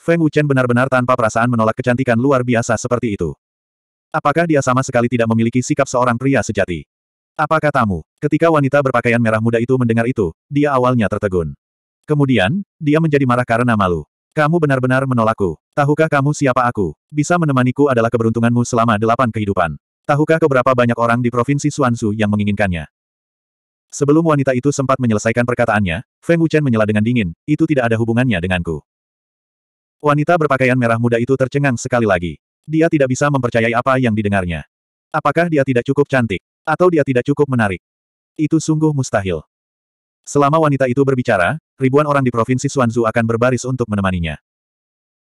Feng Wuchen benar-benar tanpa perasaan menolak kecantikan luar biasa seperti itu. Apakah dia sama sekali tidak memiliki sikap seorang pria sejati? Apa katamu? Ketika wanita berpakaian merah muda itu mendengar itu, dia awalnya tertegun. Kemudian, dia menjadi marah karena malu. Kamu benar-benar menolakku. Tahukah kamu siapa aku? Bisa menemaniku adalah keberuntunganmu selama delapan kehidupan. Tahukah keberapa banyak orang di provinsi Suansu yang menginginkannya? Sebelum wanita itu sempat menyelesaikan perkataannya, Feng Wuchen menyela dengan dingin, itu tidak ada hubungannya denganku. Wanita berpakaian merah muda itu tercengang sekali lagi. Dia tidak bisa mempercayai apa yang didengarnya. Apakah dia tidak cukup cantik? Atau dia tidak cukup menarik? Itu sungguh mustahil. Selama wanita itu berbicara, ribuan orang di provinsi Suanzu akan berbaris untuk menemaninya.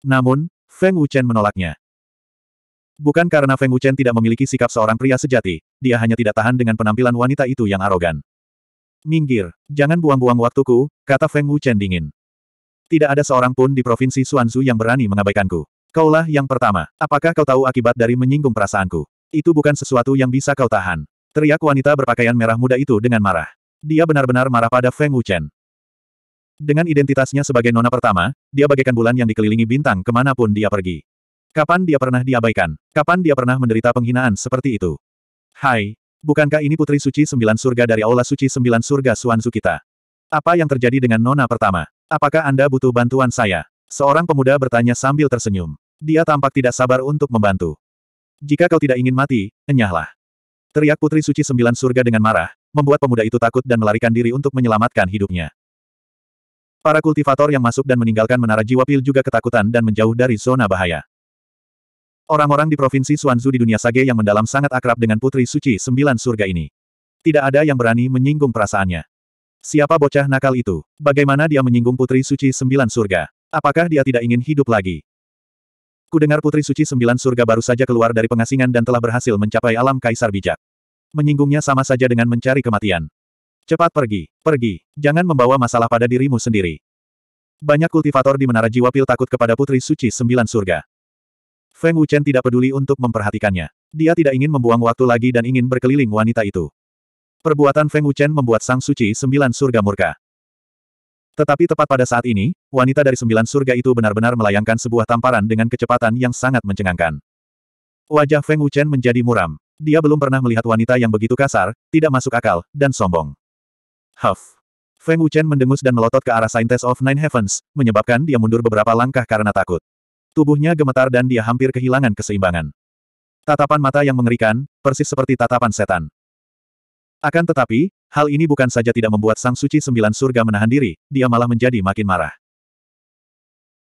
Namun, Feng Wuchen menolaknya. Bukan karena Feng Wuchen tidak memiliki sikap seorang pria sejati, dia hanya tidak tahan dengan penampilan wanita itu yang arogan. Minggir, jangan buang-buang waktuku, kata Feng Wuchen dingin. Tidak ada seorang pun di provinsi Suanzu yang berani mengabaikanku. Kaulah yang pertama. Apakah kau tahu akibat dari menyinggung perasaanku? Itu bukan sesuatu yang bisa kau tahan. Teriak wanita berpakaian merah muda itu dengan marah. Dia benar-benar marah pada Feng Wuchen. Dengan identitasnya sebagai nona pertama, dia bagaikan bulan yang dikelilingi bintang kemanapun dia pergi. Kapan dia pernah diabaikan? Kapan dia pernah menderita penghinaan seperti itu? Hai, bukankah ini Putri Suci Sembilan Surga dari Aula Suci Sembilan Surga Suanzu kita? Apa yang terjadi dengan nona pertama? Apakah Anda butuh bantuan saya? Seorang pemuda bertanya sambil tersenyum. Dia tampak tidak sabar untuk membantu. Jika kau tidak ingin mati, enyahlah. Teriak Putri Suci Sembilan Surga dengan marah, membuat pemuda itu takut dan melarikan diri untuk menyelamatkan hidupnya. Para kultivator yang masuk dan meninggalkan menara jiwa pil juga ketakutan dan menjauh dari zona bahaya. Orang-orang di provinsi Suanzu di dunia Sage yang mendalam sangat akrab dengan Putri Suci Sembilan Surga ini. Tidak ada yang berani menyinggung perasaannya. Siapa bocah nakal itu? Bagaimana dia menyinggung Putri Suci Sembilan Surga? Apakah dia tidak ingin hidup lagi? Kudengar Putri Suci Sembilan Surga baru saja keluar dari pengasingan dan telah berhasil mencapai alam Kaisar Bijak. Menyinggungnya sama saja dengan mencari kematian. Cepat pergi, pergi, jangan membawa masalah pada dirimu sendiri. Banyak kultivator di Menara Jiwa Pil takut kepada Putri Suci Sembilan Surga. Feng Wuchen tidak peduli untuk memperhatikannya. Dia tidak ingin membuang waktu lagi dan ingin berkeliling wanita itu. Perbuatan Feng Wuchen membuat Sang Suci Sembilan Surga murka. Tetapi tepat pada saat ini, wanita dari Sembilan Surga itu benar-benar melayangkan sebuah tamparan dengan kecepatan yang sangat mencengangkan. Wajah Feng Wuchen menjadi muram. Dia belum pernah melihat wanita yang begitu kasar, tidak masuk akal, dan sombong. Huff. Feng Wuchen mendengus dan melotot ke arah Saintes of Nine Heavens, menyebabkan dia mundur beberapa langkah karena takut. Tubuhnya gemetar dan dia hampir kehilangan keseimbangan. Tatapan mata yang mengerikan, persis seperti tatapan setan. Akan tetapi, hal ini bukan saja tidak membuat Sang Suci Sembilan Surga menahan diri, dia malah menjadi makin marah.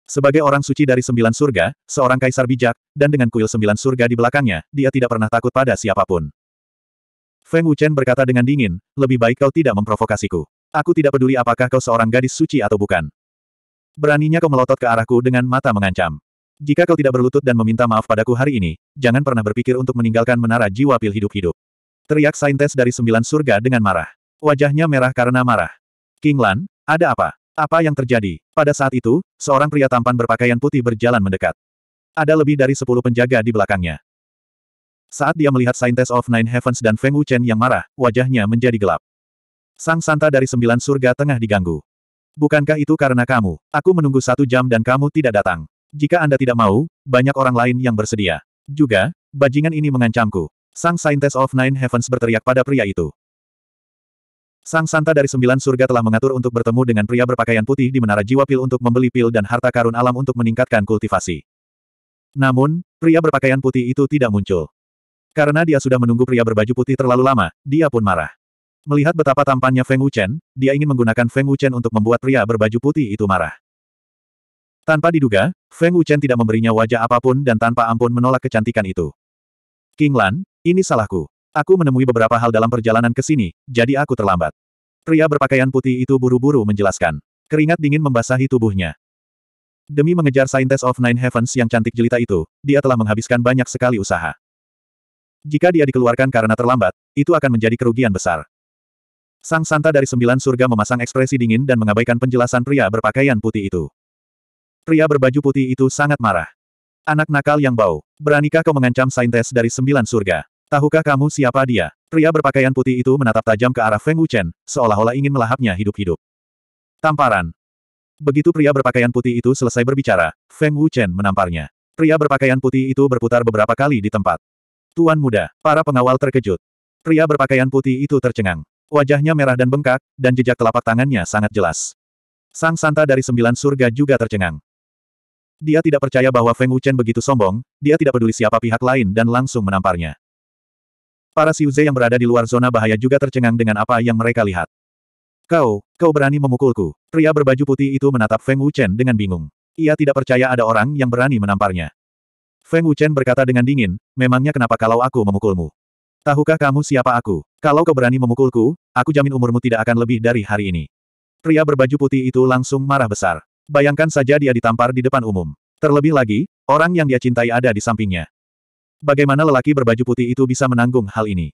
Sebagai orang suci dari Sembilan Surga, seorang kaisar bijak, dan dengan kuil Sembilan Surga di belakangnya, dia tidak pernah takut pada siapapun. Feng Wuchen berkata dengan dingin, lebih baik kau tidak memprovokasiku. Aku tidak peduli apakah kau seorang gadis suci atau bukan. Beraninya kau melotot ke arahku dengan mata mengancam. Jika kau tidak berlutut dan meminta maaf padaku hari ini, jangan pernah berpikir untuk meninggalkan menara jiwa pil hidup-hidup. Teriak Saintes dari sembilan surga dengan marah. Wajahnya merah karena marah. King Lan, ada apa? Apa yang terjadi? Pada saat itu, seorang pria tampan berpakaian putih berjalan mendekat. Ada lebih dari sepuluh penjaga di belakangnya. Saat dia melihat Saintes of Nine Heavens dan Feng Wuchen yang marah, wajahnya menjadi gelap. Sang Santa dari sembilan surga tengah diganggu. Bukankah itu karena kamu? Aku menunggu satu jam dan kamu tidak datang. Jika Anda tidak mau, banyak orang lain yang bersedia. Juga, bajingan ini mengancamku. Sang Scientist of Nine Heavens berteriak pada pria itu. Sang Santa dari Sembilan Surga telah mengatur untuk bertemu dengan pria berpakaian putih di Menara Jiwa Pil untuk membeli pil dan harta karun alam untuk meningkatkan kultivasi. Namun, pria berpakaian putih itu tidak muncul. Karena dia sudah menunggu pria berbaju putih terlalu lama, dia pun marah. Melihat betapa tampannya Feng Wuchen, dia ingin menggunakan Feng Wuchen untuk membuat pria berbaju putih itu marah. Tanpa diduga, Feng Wuchen tidak memberinya wajah apapun dan tanpa ampun menolak kecantikan itu. King Lan, ini salahku. Aku menemui beberapa hal dalam perjalanan ke sini, jadi aku terlambat. Pria berpakaian putih itu buru-buru menjelaskan. Keringat dingin membasahi tubuhnya. Demi mengejar Saintes of Nine Heavens yang cantik jelita itu, dia telah menghabiskan banyak sekali usaha. Jika dia dikeluarkan karena terlambat, itu akan menjadi kerugian besar. Sang Santa dari Sembilan Surga memasang ekspresi dingin dan mengabaikan penjelasan pria berpakaian putih itu. Pria berbaju putih itu sangat marah. Anak nakal yang bau, beranikah kau mengancam Saintes dari Sembilan Surga? Tahukah kamu siapa dia? Pria berpakaian putih itu menatap tajam ke arah Feng Wuchen, seolah-olah ingin melahapnya hidup-hidup. Tamparan. Begitu pria berpakaian putih itu selesai berbicara, Feng Wuchen menamparnya. Pria berpakaian putih itu berputar beberapa kali di tempat. Tuan muda, para pengawal terkejut. Pria berpakaian putih itu tercengang. Wajahnya merah dan bengkak, dan jejak telapak tangannya sangat jelas. Sang Santa dari Sembilan Surga juga tercengang. Dia tidak percaya bahwa Feng Wuchen begitu sombong, dia tidak peduli siapa pihak lain dan langsung menamparnya. Para Siuze yang berada di luar zona bahaya juga tercengang dengan apa yang mereka lihat. Kau, kau berani memukulku. Pria berbaju putih itu menatap Feng Wuchen dengan bingung. Ia tidak percaya ada orang yang berani menamparnya. Feng Wuchen berkata dengan dingin, memangnya kenapa kalau aku memukulmu? Tahukah kamu siapa aku? Kalau kau berani memukulku, aku jamin umurmu tidak akan lebih dari hari ini. Pria berbaju putih itu langsung marah besar. Bayangkan saja dia ditampar di depan umum. Terlebih lagi, orang yang dia cintai ada di sampingnya. Bagaimana lelaki berbaju putih itu bisa menanggung hal ini?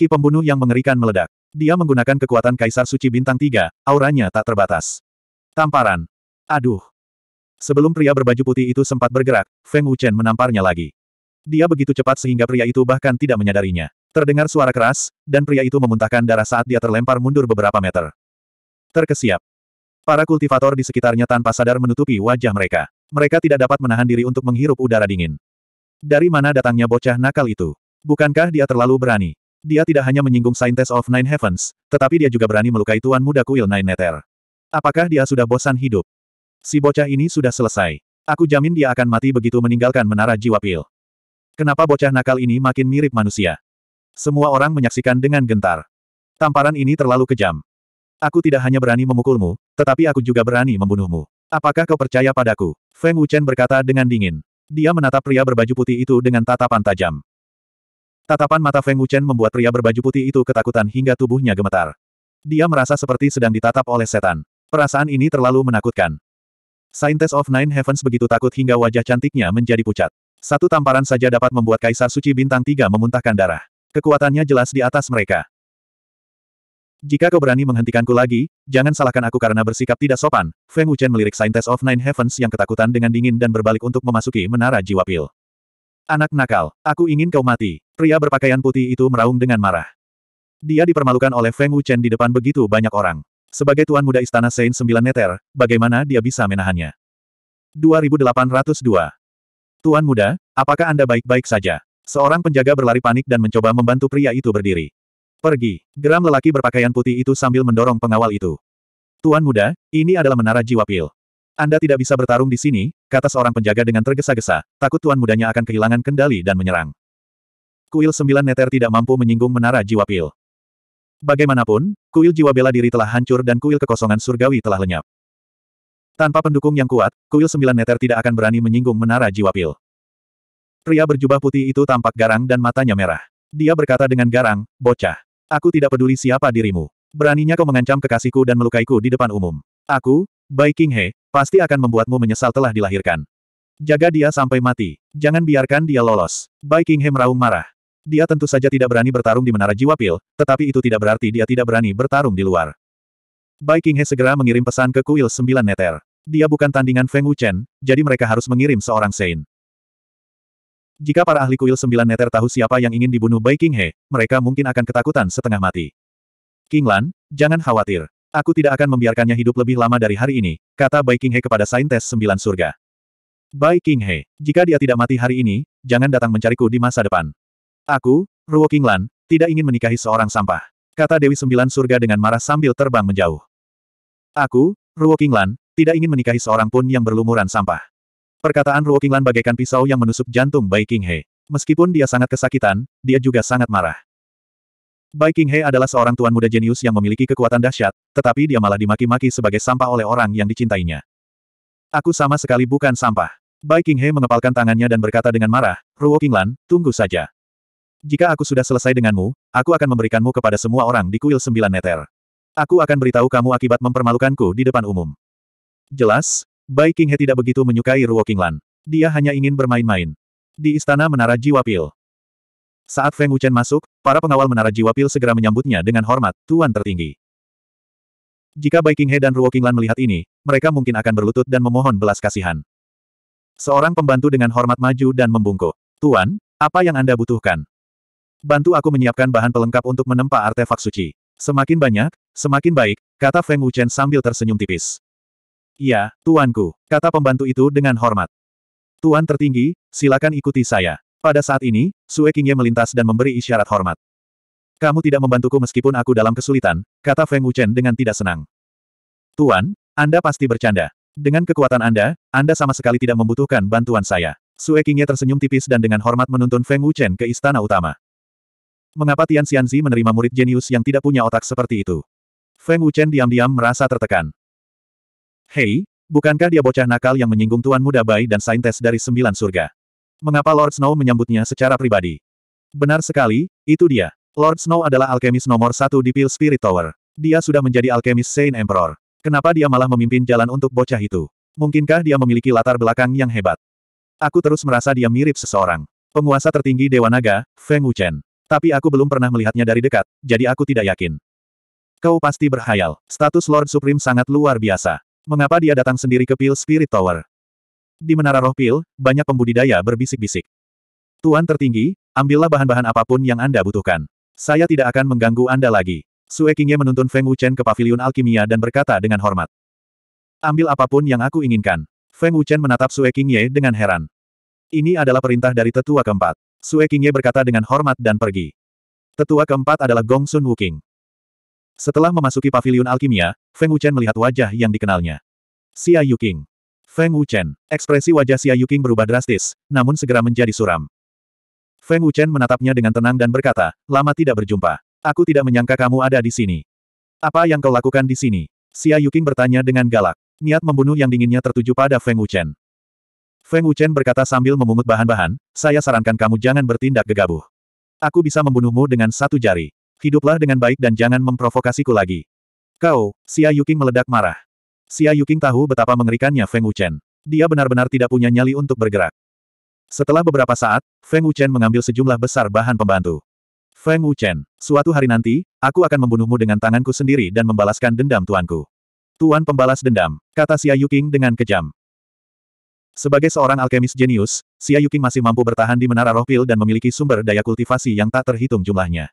Ki pembunuh yang mengerikan meledak. Dia menggunakan kekuatan Kaisar Suci Bintang 3, auranya tak terbatas. Tamparan. Aduh. Sebelum pria berbaju putih itu sempat bergerak, Feng Wuchen menamparnya lagi. Dia begitu cepat sehingga pria itu bahkan tidak menyadarinya. Terdengar suara keras, dan pria itu memuntahkan darah saat dia terlempar mundur beberapa meter. Terkesiap. Para kultivator di sekitarnya tanpa sadar menutupi wajah mereka. Mereka tidak dapat menahan diri untuk menghirup udara dingin. Dari mana datangnya bocah nakal itu? Bukankah dia terlalu berani? Dia tidak hanya menyinggung Scientist of Nine Heavens, tetapi dia juga berani melukai tuan muda kuil Nine Nether. Apakah dia sudah bosan hidup? Si bocah ini sudah selesai. Aku jamin dia akan mati begitu meninggalkan menara jiwa pil. Kenapa bocah nakal ini makin mirip manusia? Semua orang menyaksikan dengan gentar. Tamparan ini terlalu kejam. Aku tidak hanya berani memukulmu, tetapi aku juga berani membunuhmu. Apakah kau percaya padaku? Feng Wuchen berkata dengan dingin. Dia menatap pria berbaju putih itu dengan tatapan tajam. Tatapan mata Feng Wuchen membuat pria berbaju putih itu ketakutan hingga tubuhnya gemetar. Dia merasa seperti sedang ditatap oleh setan. Perasaan ini terlalu menakutkan. Saintes of Nine Heavens begitu takut hingga wajah cantiknya menjadi pucat. Satu tamparan saja dapat membuat Kaisar Suci Bintang Tiga memuntahkan darah. Kekuatannya jelas di atas mereka. Jika kau berani menghentikanku lagi, jangan salahkan aku karena bersikap tidak sopan. Feng Wuchen melirik Scientist of Nine Heavens yang ketakutan dengan dingin dan berbalik untuk memasuki menara jiwa pil. Anak nakal, aku ingin kau mati. Pria berpakaian putih itu meraung dengan marah. Dia dipermalukan oleh Feng Wuchen di depan begitu banyak orang. Sebagai tuan muda istana Saint Sembilan Neter, bagaimana dia bisa menahannya? 2802 Tuan muda, apakah Anda baik-baik saja? Seorang penjaga berlari panik dan mencoba membantu pria itu berdiri. Pergi. Geram lelaki berpakaian putih itu sambil mendorong pengawal itu. Tuan muda, ini adalah menara jiwa pil. Anda tidak bisa bertarung di sini, kata seorang penjaga dengan tergesa-gesa, takut tuan mudanya akan kehilangan kendali dan menyerang. Kuil sembilan neter tidak mampu menyinggung menara jiwa pil. Bagaimanapun, kuil jiwa bela diri telah hancur dan kuil kekosongan surgawi telah lenyap. Tanpa pendukung yang kuat, kuil sembilan neter tidak akan berani menyinggung menara jiwa pil. Pria berjubah putih itu tampak garang dan matanya merah. Dia berkata dengan garang, bocah. Aku tidak peduli siapa dirimu. Beraninya kau mengancam kekasihku dan melukaiku di depan umum. Aku, Bai King He, pasti akan membuatmu menyesal telah dilahirkan. Jaga dia sampai mati. Jangan biarkan dia lolos. Bai King He meraung marah. Dia tentu saja tidak berani bertarung di Menara Jiwa Pil, tetapi itu tidak berarti dia tidak berani bertarung di luar. Bai King He segera mengirim pesan ke kuil sembilan neter. Dia bukan tandingan Feng Wuchen, jadi mereka harus mengirim seorang Sein. Jika para ahli kuil sembilan neter tahu siapa yang ingin dibunuh Bai King He, mereka mungkin akan ketakutan setengah mati. King Lan, jangan khawatir. Aku tidak akan membiarkannya hidup lebih lama dari hari ini, kata Bai King He kepada saintes sembilan surga. Bai King He, jika dia tidak mati hari ini, jangan datang mencariku di masa depan. Aku, Ruo King Lan, tidak ingin menikahi seorang sampah. Kata Dewi Sembilan Surga dengan marah sambil terbang menjauh. Aku, Ruo King Lan, tidak ingin menikahi seorang pun yang berlumuran sampah. Perkataan Ruo Qinglan bagaikan pisau yang menusuk jantung Bai Qinghe. Meskipun dia sangat kesakitan, dia juga sangat marah. Bai Qinghe adalah seorang tuan muda jenius yang memiliki kekuatan dahsyat, tetapi dia malah dimaki-maki sebagai sampah oleh orang yang dicintainya. Aku sama sekali bukan sampah. Bai Qinghe mengepalkan tangannya dan berkata dengan marah, Ruo Qinglan, tunggu saja. Jika aku sudah selesai denganmu, aku akan memberikanmu kepada semua orang di kuil sembilan neter. Aku akan beritahu kamu akibat mempermalukanku di depan umum. Jelas, Bai Qinghe tidak begitu menyukai Ruo Qinglan. Dia hanya ingin bermain-main. Di Istana Menara Jiwa Pil. Saat Feng Wuchen masuk, para pengawal Menara Jiwa Pil segera menyambutnya dengan hormat, Tuan Tertinggi. Jika Bai Qinghe dan Ruo Qinglan melihat ini, mereka mungkin akan berlutut dan memohon belas kasihan. Seorang pembantu dengan hormat maju dan membungkuk. Tuan, apa yang Anda butuhkan? Bantu aku menyiapkan bahan pelengkap untuk menempa artefak suci. Semakin banyak, semakin baik, kata Feng Wuchen sambil tersenyum tipis. Iya, tuanku, kata pembantu itu dengan hormat. Tuan tertinggi, silakan ikuti saya. Pada saat ini, Sue Qingye melintas dan memberi isyarat hormat. Kamu tidak membantuku meskipun aku dalam kesulitan, kata Feng Wuchen dengan tidak senang. Tuan, Anda pasti bercanda. Dengan kekuatan Anda, Anda sama sekali tidak membutuhkan bantuan saya. Sue Qingye tersenyum tipis dan dengan hormat menuntun Feng Wuchen ke istana utama. Mengapa Tian Xianzi menerima murid jenius yang tidak punya otak seperti itu? Feng Wuchen diam-diam merasa tertekan. Hei, bukankah dia bocah nakal yang menyinggung Tuan Muda Bai dan saintes dari sembilan surga? Mengapa Lord Snow menyambutnya secara pribadi? Benar sekali, itu dia. Lord Snow adalah alkemis nomor satu di Pil Spirit Tower. Dia sudah menjadi alkemis Saint Emperor. Kenapa dia malah memimpin jalan untuk bocah itu? Mungkinkah dia memiliki latar belakang yang hebat? Aku terus merasa dia mirip seseorang. Penguasa tertinggi Dewa Naga, Feng Wuchen. Tapi aku belum pernah melihatnya dari dekat, jadi aku tidak yakin. Kau pasti berhayal. Status Lord Supreme sangat luar biasa. Mengapa dia datang sendiri ke Pil Spirit Tower? Di Menara Roh Pil, banyak pembudidaya berbisik-bisik. Tuan tertinggi, ambillah bahan-bahan apapun yang Anda butuhkan. Saya tidak akan mengganggu Anda lagi. Sue Qingye menuntun Feng Wuchen ke pavilion alkimia dan berkata dengan hormat. Ambil apapun yang aku inginkan. Feng Wuchen menatap Sue Qingye dengan heran. Ini adalah perintah dari tetua keempat. Sue Qingye berkata dengan hormat dan pergi. Tetua keempat adalah Gong Sun Wuking. Setelah memasuki pavilion alkimia, Feng Wuchen melihat wajah yang dikenalnya. Xia Yuxing. Feng Wuchen. Ekspresi wajah Xia Yuxing berubah drastis, namun segera menjadi suram. Feng Wuchen menatapnya dengan tenang dan berkata, lama tidak berjumpa. Aku tidak menyangka kamu ada di sini. Apa yang kau lakukan di sini? Xia Yuxing bertanya dengan galak. Niat membunuh yang dinginnya tertuju pada Feng Wuchen. Feng Wuchen berkata sambil memungut bahan-bahan, saya sarankan kamu jangan bertindak gegabah. Aku bisa membunuhmu dengan satu jari. Hiduplah dengan baik dan jangan memprovokasiku lagi. Kau, Xia Yuking meledak marah. Xia Yuking tahu betapa mengerikannya Feng Wuchen. Dia benar-benar tidak punya nyali untuk bergerak. Setelah beberapa saat, Feng Wuchen mengambil sejumlah besar bahan pembantu. Feng Wuchen, suatu hari nanti, aku akan membunuhmu dengan tanganku sendiri dan membalaskan dendam tuanku. Tuan pembalas dendam, kata Xia Yuking dengan kejam. Sebagai seorang alkemis jenius, Xia Yuking masih mampu bertahan di menara roh pil dan memiliki sumber daya kultivasi yang tak terhitung jumlahnya.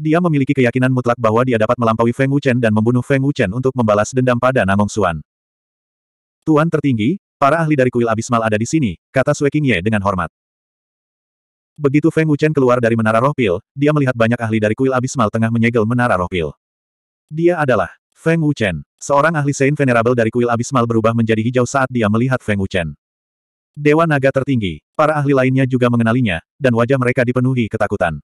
Dia memiliki keyakinan mutlak bahwa dia dapat melampaui Feng Wuchen dan membunuh Feng Wuchen untuk membalas dendam pada Nangong Xuan. Tuan tertinggi, para ahli dari kuil abismal ada di sini, kata Sue Qingye dengan hormat. Begitu Feng Wuchen keluar dari menara roh pil, dia melihat banyak ahli dari kuil abismal tengah menyegel menara roh pil. Dia adalah Feng Wuchen, seorang ahli Saint Venerable dari kuil abismal berubah menjadi hijau saat dia melihat Feng Wuchen. Dewa naga tertinggi, para ahli lainnya juga mengenalinya, dan wajah mereka dipenuhi ketakutan.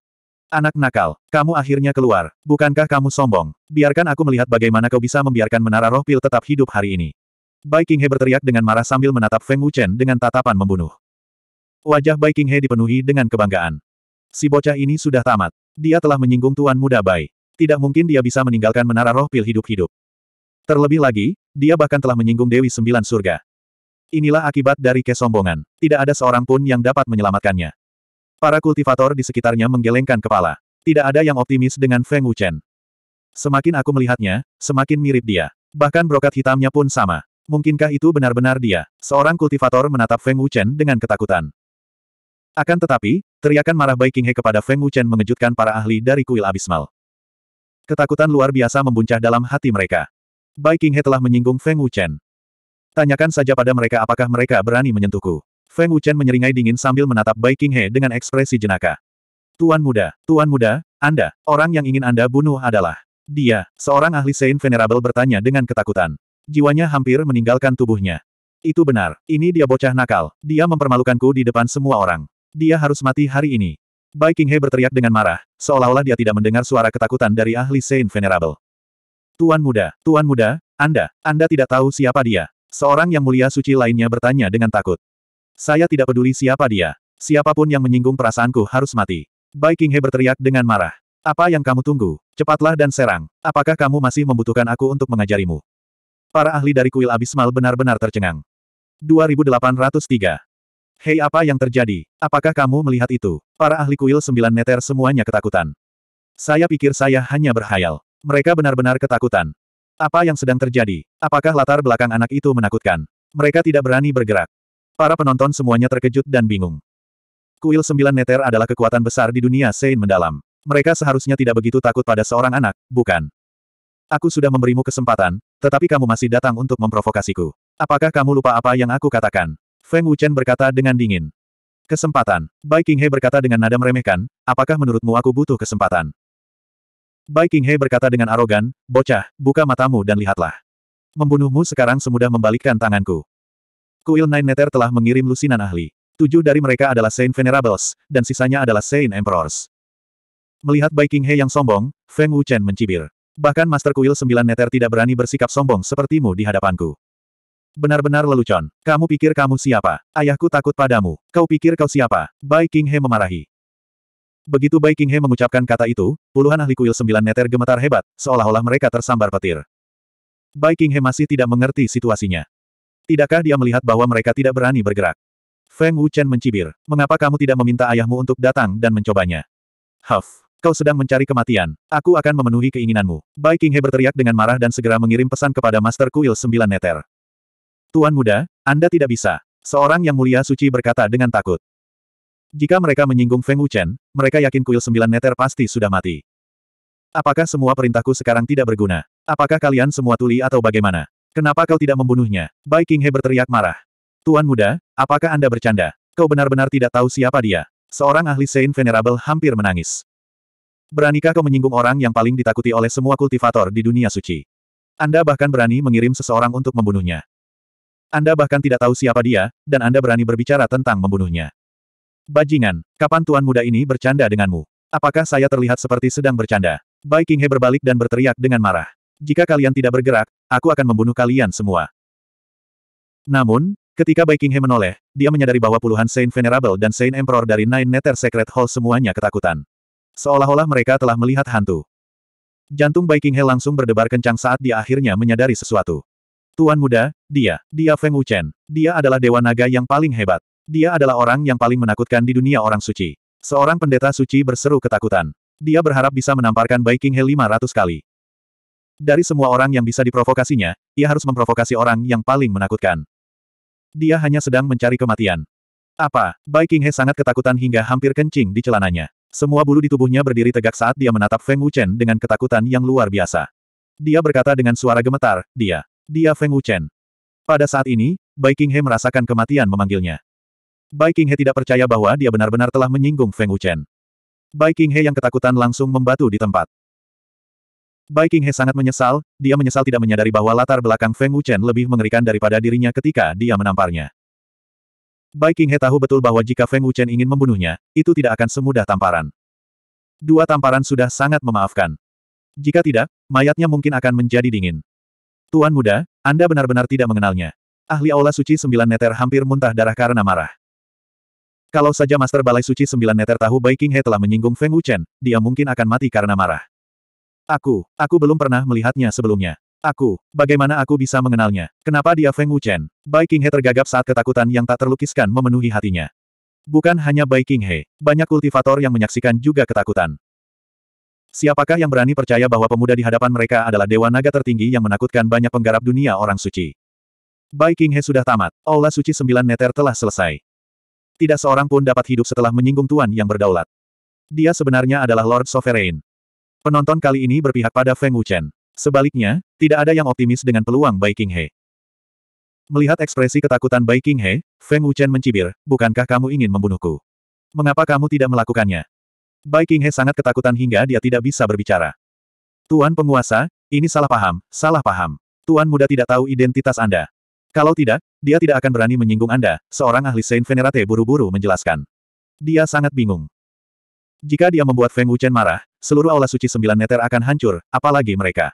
Anak nakal, kamu akhirnya keluar. Bukankah kamu sombong? Biarkan aku melihat bagaimana kau bisa membiarkan menara roh pil tetap hidup hari ini. Bai Qinghe berteriak dengan marah sambil menatap Feng Wuchen dengan tatapan membunuh. Wajah Bai Qinghe dipenuhi dengan kebanggaan. Si bocah ini sudah tamat. Dia telah menyinggung tuan muda Bai. Tidak mungkin dia bisa meninggalkan menara roh pil hidup-hidup. Terlebih lagi, dia bahkan telah menyinggung Dewi Sembilan Surga. Inilah akibat dari kesombongan. Tidak ada seorang pun yang dapat menyelamatkannya. Para kultivator di sekitarnya menggelengkan kepala. Tidak ada yang optimis dengan Feng Wuchen. Semakin aku melihatnya, semakin mirip dia. Bahkan brokat hitamnya pun sama. Mungkinkah itu benar-benar dia? Seorang kultivator menatap Feng Wuchen dengan ketakutan. Akan tetapi, teriakan marah Bai Qinghe kepada Feng Wuchen mengejutkan para ahli dari kuil abismal. Ketakutan luar biasa membuncah dalam hati mereka. Bai Qinghe telah menyinggung Feng Wuchen. Tanyakan saja pada mereka apakah mereka berani menyentuhku. Feng Wuchen menyeringai dingin sambil menatap Bai Qinghe dengan ekspresi jenaka. Tuan muda, tuan muda, Anda, orang yang ingin Anda bunuh adalah. Dia, seorang ahli saint Venerable bertanya dengan ketakutan. Jiwanya hampir meninggalkan tubuhnya. Itu benar, ini dia bocah nakal. Dia mempermalukanku di depan semua orang. Dia harus mati hari ini. Bai Qinghe berteriak dengan marah, seolah-olah dia tidak mendengar suara ketakutan dari ahli saint Venerable. Tuan muda, tuan muda, Anda, Anda tidak tahu siapa dia. Seorang yang mulia suci lainnya bertanya dengan takut. Saya tidak peduli siapa dia. Siapapun yang menyinggung perasaanku harus mati. Bai Qinghe berteriak dengan marah. Apa yang kamu tunggu? Cepatlah dan serang. Apakah kamu masih membutuhkan aku untuk mengajarimu? Para ahli dari kuil abismal benar-benar tercengang. 2803. Hei apa yang terjadi? Apakah kamu melihat itu? Para ahli kuil sembilan neter semuanya ketakutan. Saya pikir saya hanya berhayal. Mereka benar-benar ketakutan. Apa yang sedang terjadi? Apakah latar belakang anak itu menakutkan? Mereka tidak berani bergerak. Para penonton semuanya terkejut dan bingung. Kuil sembilan neter adalah kekuatan besar di dunia Sein mendalam. Mereka seharusnya tidak begitu takut pada seorang anak, bukan? Aku sudah memberimu kesempatan, tetapi kamu masih datang untuk memprovokasiku. Apakah kamu lupa apa yang aku katakan? Feng Wuchen berkata dengan dingin. Kesempatan. Bai Qinghe berkata dengan nada meremehkan, apakah menurutmu aku butuh kesempatan? Bai Qinghe berkata dengan arogan, bocah, buka matamu dan lihatlah. Membunuhmu sekarang semudah membalikkan tanganku. Kuil Nine Nether telah mengirim lusinan ahli. Tujuh dari mereka adalah Saint Venerables, dan sisanya adalah Saint Emperors. Melihat Baiking He yang sombong, Feng Wuchen mencibir. Bahkan Master Kuil Sembilan Nether tidak berani bersikap sombong sepertimu di hadapanku. Benar-benar lelucon. Kamu pikir kamu siapa? Ayahku takut padamu. Kau pikir kau siapa? Bai He memarahi. Begitu Bai He mengucapkan kata itu, puluhan ahli kuil sembilan Nether gemetar hebat, seolah-olah mereka tersambar petir. Bai He masih tidak mengerti situasinya. Tidakkah dia melihat bahwa mereka tidak berani bergerak? Feng Wuchen mencibir. Mengapa kamu tidak meminta ayahmu untuk datang dan mencobanya? Huff. Kau sedang mencari kematian. Aku akan memenuhi keinginanmu. Bai He berteriak dengan marah dan segera mengirim pesan kepada Master Kuil Sembilan Neter. Tuan muda, Anda tidak bisa. Seorang yang mulia suci berkata dengan takut. Jika mereka menyinggung Feng Wuchen, mereka yakin Kuil Sembilan Neter pasti sudah mati. Apakah semua perintahku sekarang tidak berguna? Apakah kalian semua tuli atau bagaimana? Kenapa kau tidak membunuhnya? Bai He berteriak marah. Tuan muda, apakah Anda bercanda? Kau benar-benar tidak tahu siapa dia. Seorang ahli Saint Venerable hampir menangis. Beranikah kau menyinggung orang yang paling ditakuti oleh semua kultivator di dunia suci? Anda bahkan berani mengirim seseorang untuk membunuhnya. Anda bahkan tidak tahu siapa dia, dan Anda berani berbicara tentang membunuhnya. Bajingan, kapan tuan muda ini bercanda denganmu? Apakah saya terlihat seperti sedang bercanda? Bai He berbalik dan berteriak dengan marah. Jika kalian tidak bergerak, aku akan membunuh kalian semua. Namun, ketika Baiking He menoleh, dia menyadari bahwa puluhan Saint Venerable dan Saint Emperor dari Nine Nether Secret Hall semuanya ketakutan. Seolah-olah mereka telah melihat hantu. Jantung Baiking He langsung berdebar kencang saat dia akhirnya menyadari sesuatu. Tuan muda, dia, dia Feng Wuchen. Dia adalah dewa naga yang paling hebat. Dia adalah orang yang paling menakutkan di dunia orang suci. Seorang pendeta suci berseru ketakutan. Dia berharap bisa menamparkan Baiking He 500 kali. Dari semua orang yang bisa diprovokasinya, ia harus memprovokasi orang yang paling menakutkan. Dia hanya sedang mencari kematian. Apa? Bai He sangat ketakutan hingga hampir kencing di celananya. Semua bulu di tubuhnya berdiri tegak saat dia menatap Feng Wuchen dengan ketakutan yang luar biasa. Dia berkata dengan suara gemetar, dia. Dia Feng Wuchen. Pada saat ini, Bai He merasakan kematian memanggilnya. Bai He tidak percaya bahwa dia benar-benar telah menyinggung Feng Wuchen. Bai He yang ketakutan langsung membatu di tempat. Bai Qinghe sangat menyesal, dia menyesal tidak menyadari bahwa latar belakang Feng Wuchen lebih mengerikan daripada dirinya ketika dia menamparnya. Bai Qinghe tahu betul bahwa jika Feng Wuchen ingin membunuhnya, itu tidak akan semudah tamparan. Dua tamparan sudah sangat memaafkan. Jika tidak, mayatnya mungkin akan menjadi dingin. Tuan muda, Anda benar-benar tidak mengenalnya. Ahli Aula Suci Sembilan Neter hampir muntah darah karena marah. Kalau saja Master Balai Suci Sembilan Neter tahu Bai Qinghe telah menyinggung Feng Wuchen, dia mungkin akan mati karena marah. Aku, aku belum pernah melihatnya sebelumnya. Aku, bagaimana aku bisa mengenalnya? Kenapa dia Feng Wuchen? Bai Qinghe tergagap saat ketakutan yang tak terlukiskan memenuhi hatinya. Bukan hanya Bai Qinghe, banyak kultivator yang menyaksikan juga ketakutan. Siapakah yang berani percaya bahwa pemuda di hadapan mereka adalah dewa naga tertinggi yang menakutkan banyak penggarap dunia orang suci? Bai Qinghe sudah tamat, Allah Suci Sembilan Neter telah selesai. Tidak seorang pun dapat hidup setelah menyinggung Tuan yang berdaulat. Dia sebenarnya adalah Lord Sovereign, Penonton kali ini berpihak pada Feng Wuchen. Sebaliknya, tidak ada yang optimis dengan peluang Bai Qinghe. Melihat ekspresi ketakutan Bai Qinghe, Feng Wuchen mencibir, bukankah kamu ingin membunuhku? Mengapa kamu tidak melakukannya? Bai Qinghe sangat ketakutan hingga dia tidak bisa berbicara. Tuan penguasa, ini salah paham, salah paham. Tuan muda tidak tahu identitas Anda. Kalau tidak, dia tidak akan berani menyinggung Anda, seorang ahli Saint Venerate buru-buru menjelaskan. Dia sangat bingung. Jika dia membuat Feng Wuchen marah, seluruh aula suci sembilan meter akan hancur, apalagi mereka.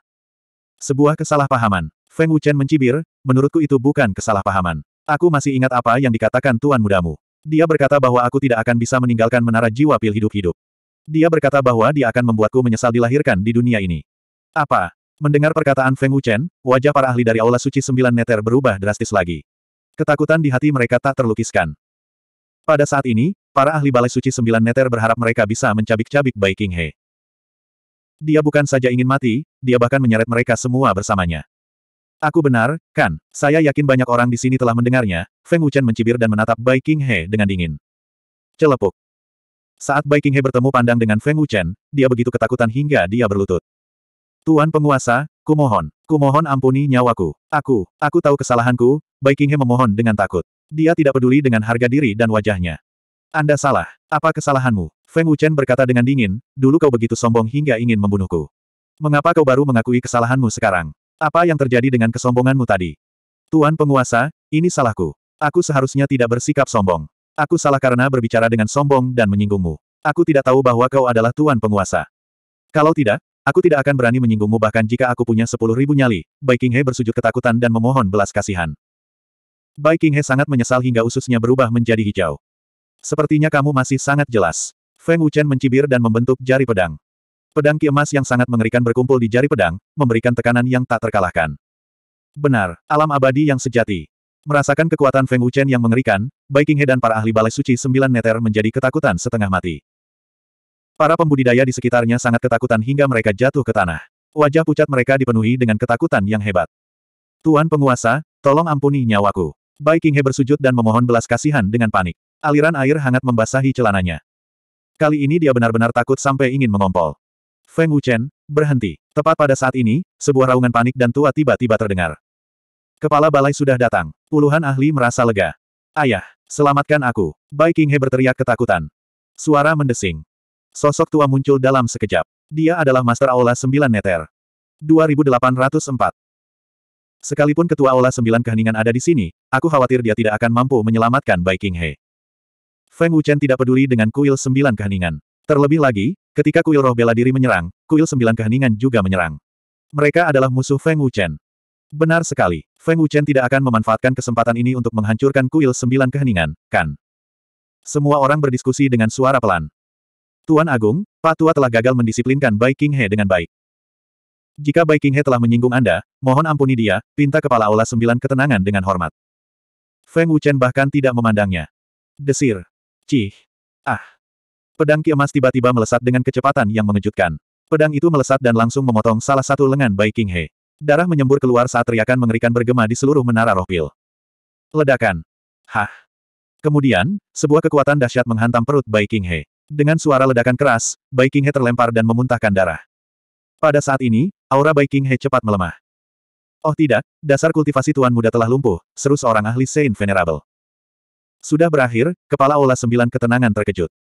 Sebuah kesalahpahaman. Feng Wuchen mencibir, menurutku itu bukan kesalahpahaman. Aku masih ingat apa yang dikatakan tuan mudamu. Dia berkata bahwa aku tidak akan bisa meninggalkan menara jiwa pil hidup-hidup. Dia berkata bahwa dia akan membuatku menyesal dilahirkan di dunia ini. Apa? Mendengar perkataan Feng Wuchen, wajah para ahli dari Aula Suci Sembilan meter berubah drastis lagi. Ketakutan di hati mereka tak terlukiskan. Pada saat ini, para ahli Balai Suci Sembilan meter berharap mereka bisa mencabik-cabik Bai King He. Dia bukan saja ingin mati, dia bahkan menyeret mereka semua bersamanya. Aku benar, kan? Saya yakin banyak orang di sini telah mendengarnya. Feng Wuchen mencibir dan menatap Bai King He dengan dingin. Celepuk. Saat Bai King He bertemu pandang dengan Feng Wuchen, dia begitu ketakutan hingga dia berlutut. Tuan penguasa, kumohon. Kumohon ampuni nyawaku. Aku, aku tahu kesalahanku, Bai King He memohon dengan takut. Dia tidak peduli dengan harga diri dan wajahnya. Anda salah. Apa kesalahanmu? Feng Wuchen berkata dengan dingin, dulu kau begitu sombong hingga ingin membunuhku. Mengapa kau baru mengakui kesalahanmu sekarang? Apa yang terjadi dengan kesombonganmu tadi? Tuan penguasa, ini salahku. Aku seharusnya tidak bersikap sombong. Aku salah karena berbicara dengan sombong dan menyinggungmu. Aku tidak tahu bahwa kau adalah tuan penguasa. Kalau tidak, aku tidak akan berani menyinggungmu bahkan jika aku punya sepuluh ribu nyali. Bai Qinghe bersujud ketakutan dan memohon belas kasihan. Bai Qinghe sangat menyesal hingga ususnya berubah menjadi hijau. Sepertinya kamu masih sangat jelas. Feng Wuchen mencibir dan membentuk jari pedang. Pedang ki yang sangat mengerikan berkumpul di jari pedang, memberikan tekanan yang tak terkalahkan. Benar, alam abadi yang sejati. Merasakan kekuatan Feng Wuchen yang mengerikan, Baiking He dan para ahli balai suci sembilan neter menjadi ketakutan setengah mati. Para pembudidaya di sekitarnya sangat ketakutan hingga mereka jatuh ke tanah. Wajah pucat mereka dipenuhi dengan ketakutan yang hebat. Tuan penguasa, tolong ampuni nyawaku. Baiking He bersujud dan memohon belas kasihan dengan panik. Aliran air hangat membasahi celananya. Kali ini dia benar-benar takut sampai ingin mengompol. Feng Wuchen, berhenti. Tepat pada saat ini, sebuah raungan panik dan tua tiba-tiba terdengar. Kepala balai sudah datang. Puluhan ahli merasa lega. Ayah, selamatkan aku. Bai Qinghe berteriak ketakutan. Suara mendesing. Sosok tua muncul dalam sekejap. Dia adalah Master Aula Sembilan Neter. 2804. Sekalipun Ketua Aula Sembilan Keheningan ada di sini, aku khawatir dia tidak akan mampu menyelamatkan Bai Qinghe. Feng Wuchen tidak peduli dengan kuil sembilan keheningan. Terlebih lagi, ketika kuil roh bela diri menyerang, kuil sembilan keheningan juga menyerang. Mereka adalah musuh Feng Wuchen. Benar sekali, Feng Wuchen tidak akan memanfaatkan kesempatan ini untuk menghancurkan kuil sembilan keheningan, kan? Semua orang berdiskusi dengan suara pelan. Tuan Agung, Pak Tua telah gagal mendisiplinkan Bai King He dengan baik. Jika Bai King He telah menyinggung Anda, mohon ampuni dia, pinta kepala aula sembilan ketenangan dengan hormat. Feng Wuchen bahkan tidak memandangnya. Desir. Cih! Ah! Pedang kiemas tiba-tiba melesat dengan kecepatan yang mengejutkan. Pedang itu melesat dan langsung memotong salah satu lengan Bai King He. Darah menyembur keluar saat teriakan mengerikan bergema di seluruh menara roh pil. Ledakan! Hah! Kemudian, sebuah kekuatan dahsyat menghantam perut Bai King He. Dengan suara ledakan keras, Bai King He terlempar dan memuntahkan darah. Pada saat ini, aura Bai King He cepat melemah. Oh tidak, dasar kultivasi tuan muda telah lumpuh, seru seorang ahli Saint Venerable. Sudah berakhir, kepala Ola Sembilan Ketenangan terkejut.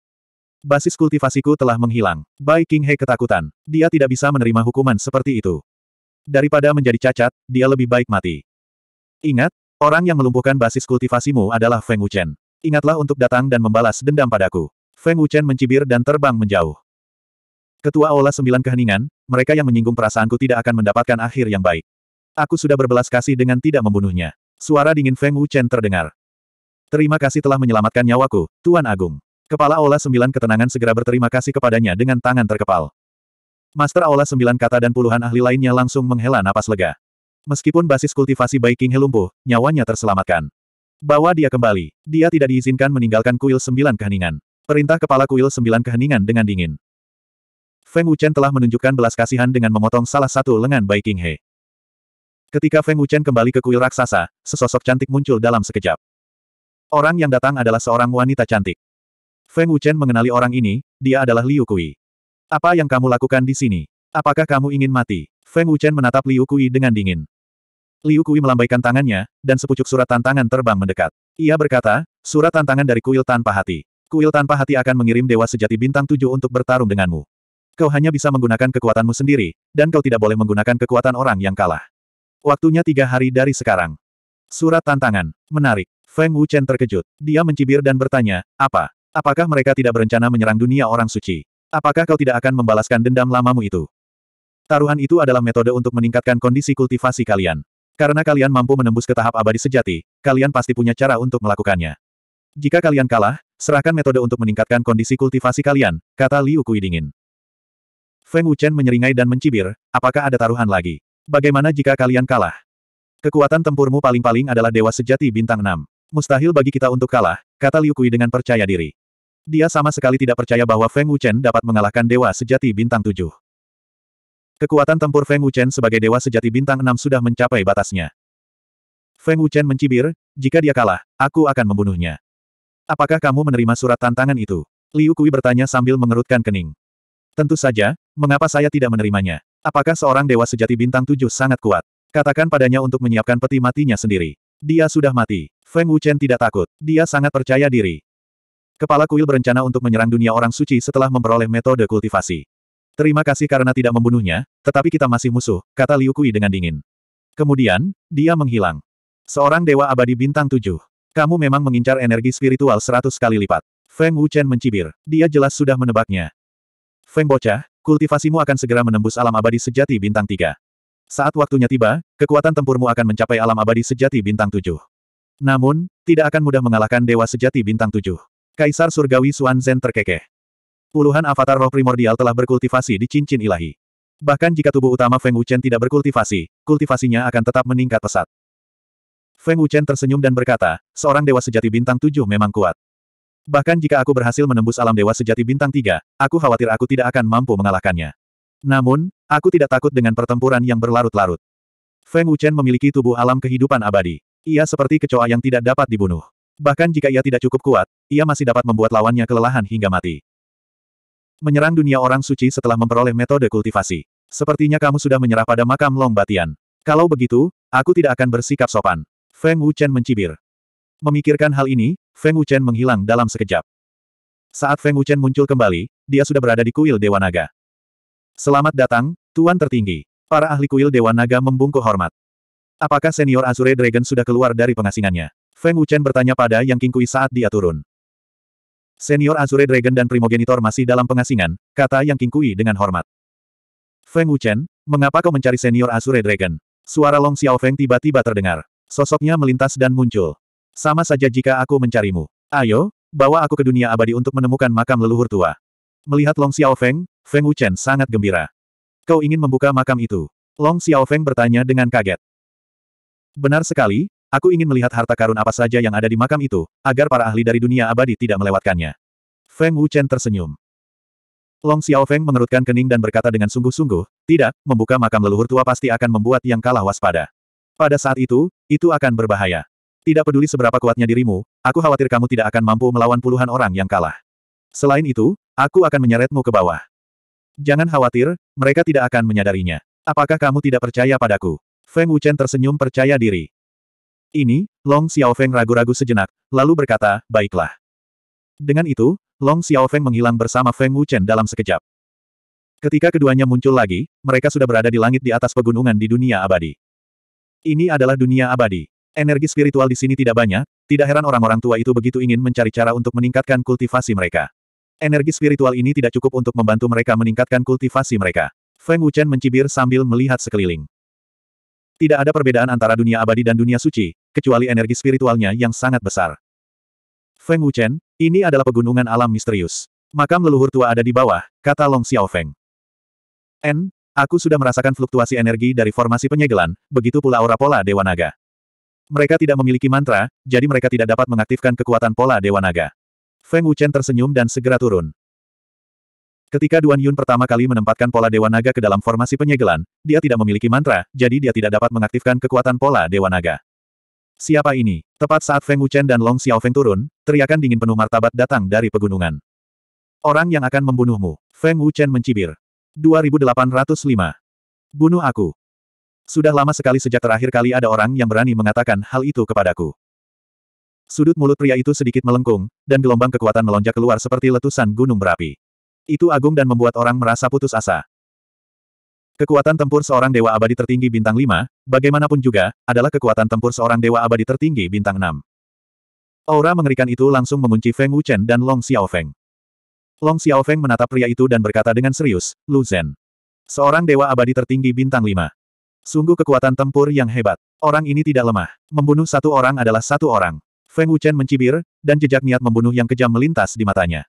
Basis kultivasiku telah menghilang. Bai King He ketakutan. Dia tidak bisa menerima hukuman seperti itu. Daripada menjadi cacat, dia lebih baik mati. Ingat, orang yang melumpuhkan basis kultivasimu adalah Feng Wuchen. Ingatlah untuk datang dan membalas dendam padaku. Feng Wuchen mencibir dan terbang menjauh. Ketua Ola Sembilan Keheningan, mereka yang menyinggung perasaanku tidak akan mendapatkan akhir yang baik. Aku sudah berbelas kasih dengan tidak membunuhnya. Suara dingin Feng Wuchen terdengar. Terima kasih telah menyelamatkan nyawaku, Tuan Agung. Kepala Aula Sembilan Ketenangan segera berterima kasih kepadanya dengan tangan terkepal. Master Aula Sembilan kata dan puluhan ahli lainnya langsung menghela napas lega. Meskipun basis kultivasi Baiking lumpuh, nyawanya terselamatkan. Bawa dia kembali. Dia tidak diizinkan meninggalkan kuil Sembilan Keheningan. Perintah Kepala Kuil Sembilan Keheningan dengan dingin. Feng Wuchen telah menunjukkan belas kasihan dengan memotong salah satu lengan Baiking He. Ketika Feng Wuchen kembali ke kuil raksasa, sesosok cantik muncul dalam sekejap. Orang yang datang adalah seorang wanita cantik. Feng Wuchen mengenali orang ini, dia adalah Liu Kui. Apa yang kamu lakukan di sini? Apakah kamu ingin mati? Feng Wuchen menatap Liu Kui dengan dingin. Liu Kui melambaikan tangannya, dan sepucuk surat tantangan terbang mendekat. Ia berkata, surat tantangan dari kuil tanpa hati. Kuil tanpa hati akan mengirim dewa sejati bintang tujuh untuk bertarung denganmu. Kau hanya bisa menggunakan kekuatanmu sendiri, dan kau tidak boleh menggunakan kekuatan orang yang kalah. Waktunya tiga hari dari sekarang. Surat tantangan. Menarik. Feng Wuchen terkejut. Dia mencibir dan bertanya, apa? Apakah mereka tidak berencana menyerang dunia orang suci? Apakah kau tidak akan membalaskan dendam lamamu itu? Taruhan itu adalah metode untuk meningkatkan kondisi kultivasi kalian. Karena kalian mampu menembus ke tahap abadi sejati, kalian pasti punya cara untuk melakukannya. Jika kalian kalah, serahkan metode untuk meningkatkan kondisi kultivasi kalian, kata Liu Kui dingin. Feng Wuchen menyeringai dan mencibir, apakah ada taruhan lagi? Bagaimana jika kalian kalah? Kekuatan tempurmu paling-paling adalah dewa sejati bintang 6. Mustahil bagi kita untuk kalah, kata Liu Kui dengan percaya diri. Dia sama sekali tidak percaya bahwa Feng Wuchen dapat mengalahkan dewa sejati bintang 7. Kekuatan tempur Feng Wuchen sebagai dewa sejati bintang 6 sudah mencapai batasnya. Feng Wuchen mencibir, jika dia kalah, aku akan membunuhnya. Apakah kamu menerima surat tantangan itu? Liu Kui bertanya sambil mengerutkan kening. Tentu saja, mengapa saya tidak menerimanya? Apakah seorang dewa sejati bintang 7 sangat kuat? Katakan padanya untuk menyiapkan peti matinya sendiri. Dia sudah mati. Feng Wuchen tidak takut. Dia sangat percaya diri. Kepala kuil berencana untuk menyerang dunia orang suci setelah memperoleh metode kultivasi. Terima kasih karena tidak membunuhnya, tetapi kita masih musuh, kata Liu Kui dengan dingin. Kemudian, dia menghilang. Seorang dewa abadi bintang tujuh. Kamu memang mengincar energi spiritual seratus kali lipat. Feng Wuchen mencibir. Dia jelas sudah menebaknya. Feng Bocah, kultivasimu akan segera menembus alam abadi sejati bintang tiga. Saat waktunya tiba, kekuatan tempurmu akan mencapai alam abadi sejati bintang tujuh. Namun, tidak akan mudah mengalahkan dewa sejati bintang tujuh. Kaisar Surgawi Suan Zen terkekeh. Puluhan avatar roh primordial telah berkultivasi di cincin ilahi. Bahkan jika tubuh utama Feng Wuchen tidak berkultivasi, kultivasinya akan tetap meningkat pesat. Feng Wuchen tersenyum dan berkata, seorang dewa sejati bintang tujuh memang kuat. Bahkan jika aku berhasil menembus alam dewa sejati bintang tiga, aku khawatir aku tidak akan mampu mengalahkannya. Namun, aku tidak takut dengan pertempuran yang berlarut-larut. Feng Wuchen memiliki tubuh alam kehidupan abadi. Ia seperti kecoa yang tidak dapat dibunuh. Bahkan jika ia tidak cukup kuat, ia masih dapat membuat lawannya kelelahan hingga mati. Menyerang dunia orang suci setelah memperoleh metode kultivasi. Sepertinya kamu sudah menyerah pada makam Long Batian. Kalau begitu, aku tidak akan bersikap sopan. Feng Wuchen mencibir. Memikirkan hal ini, Feng Wuchen menghilang dalam sekejap. Saat Feng Wuchen muncul kembali, dia sudah berada di kuil Dewa Naga. Selamat datang, Tuan Tertinggi. Para ahli kuil Dewa Naga membungkuk hormat. Apakah senior Azure Dragon sudah keluar dari pengasingannya? Feng Wuchen bertanya pada Yang Kui saat dia turun. Senior Azure Dragon dan Primogenitor masih dalam pengasingan, kata Yang Kui dengan hormat. Feng Wuchen, mengapa kau mencari senior Azure Dragon? Suara Long Xiao Feng tiba-tiba terdengar. Sosoknya melintas dan muncul. Sama saja jika aku mencarimu. Ayo, bawa aku ke dunia abadi untuk menemukan makam leluhur tua. Melihat Long Xiao Feng, Feng Wuchen sangat gembira. Kau ingin membuka makam itu? Long Xiao Feng bertanya dengan kaget. Benar sekali, aku ingin melihat harta karun apa saja yang ada di makam itu, agar para ahli dari dunia abadi tidak melewatkannya. Feng Wuchen tersenyum. Long Xiao Feng mengerutkan kening dan berkata dengan sungguh-sungguh, tidak, membuka makam leluhur tua pasti akan membuat yang kalah waspada. Pada saat itu, itu akan berbahaya. Tidak peduli seberapa kuatnya dirimu, aku khawatir kamu tidak akan mampu melawan puluhan orang yang kalah. Selain itu, aku akan menyeretmu ke bawah. Jangan khawatir, mereka tidak akan menyadarinya. Apakah kamu tidak percaya padaku? Feng Wuchen tersenyum percaya diri. Ini, Long Xiaofeng ragu-ragu sejenak, lalu berkata, baiklah. Dengan itu, Long Xiaofeng menghilang bersama Feng Wuchen dalam sekejap. Ketika keduanya muncul lagi, mereka sudah berada di langit di atas pegunungan di dunia abadi. Ini adalah dunia abadi. Energi spiritual di sini tidak banyak, tidak heran orang-orang tua itu begitu ingin mencari cara untuk meningkatkan kultivasi mereka. Energi spiritual ini tidak cukup untuk membantu mereka meningkatkan kultivasi mereka. Feng Wuchen mencibir sambil melihat sekeliling. Tidak ada perbedaan antara dunia abadi dan dunia suci, kecuali energi spiritualnya yang sangat besar. Feng Wuchen, ini adalah pegunungan alam misterius. Makam leluhur tua ada di bawah, kata Long Xiaofeng. N, aku sudah merasakan fluktuasi energi dari formasi penyegelan, begitu pula aura pola Dewa Naga. Mereka tidak memiliki mantra, jadi mereka tidak dapat mengaktifkan kekuatan pola Dewa Naga. Feng Wuchen tersenyum dan segera turun. Ketika Duan Yun pertama kali menempatkan pola Dewa Naga ke dalam formasi penyegelan, dia tidak memiliki mantra, jadi dia tidak dapat mengaktifkan kekuatan pola Dewa Naga. Siapa ini? Tepat saat Feng Wuchen dan Long Xiao Feng turun, teriakan dingin penuh martabat datang dari pegunungan. Orang yang akan membunuhmu. Feng Wuchen mencibir. 2805. Bunuh aku. Sudah lama sekali sejak terakhir kali ada orang yang berani mengatakan hal itu kepadaku. Sudut mulut pria itu sedikit melengkung, dan gelombang kekuatan melonjak keluar seperti letusan gunung berapi. Itu agung dan membuat orang merasa putus asa. Kekuatan tempur seorang dewa abadi tertinggi bintang 5, bagaimanapun juga, adalah kekuatan tempur seorang dewa abadi tertinggi bintang 6. Aura mengerikan itu langsung mengunci Feng Wuchen dan Long Xiaofeng. Long Xiaofeng menatap pria itu dan berkata dengan serius, Lu Zhen. Seorang dewa abadi tertinggi bintang 5. Sungguh kekuatan tempur yang hebat. Orang ini tidak lemah. Membunuh satu orang adalah satu orang. Feng Wuchen mencibir, dan jejak niat membunuh yang kejam melintas di matanya.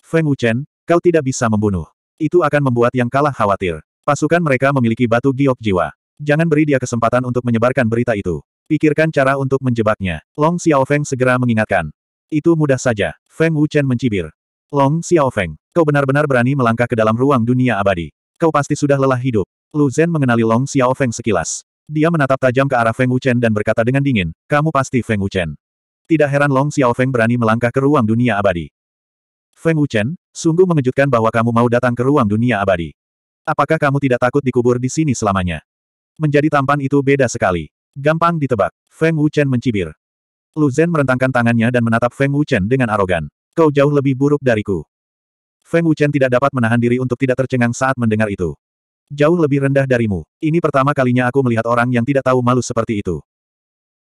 Feng Wuchen, kau tidak bisa membunuh. Itu akan membuat yang kalah khawatir. Pasukan mereka memiliki batu giok jiwa. Jangan beri dia kesempatan untuk menyebarkan berita itu. Pikirkan cara untuk menjebaknya. Long Xiaofeng segera mengingatkan. Itu mudah saja. Feng Wuchen mencibir. Long Xiaofeng, kau benar-benar berani melangkah ke dalam ruang dunia abadi. Kau pasti sudah lelah hidup. Lu Zhen mengenali Long Xiaofeng sekilas. Dia menatap tajam ke arah Feng Wuchen dan berkata dengan dingin, kamu pasti Feng Wuchen. Tidak heran Long Xiaofeng berani melangkah ke ruang dunia abadi. Feng Wuchen, sungguh mengejutkan bahwa kamu mau datang ke ruang dunia abadi. Apakah kamu tidak takut dikubur di sini selamanya? Menjadi tampan itu beda sekali. Gampang ditebak. Feng Wuchen mencibir. Lu Zhen merentangkan tangannya dan menatap Feng Wuchen dengan arogan. Kau jauh lebih buruk dariku. Feng Wuchen tidak dapat menahan diri untuk tidak tercengang saat mendengar itu. Jauh lebih rendah darimu. Ini pertama kalinya aku melihat orang yang tidak tahu malu seperti itu.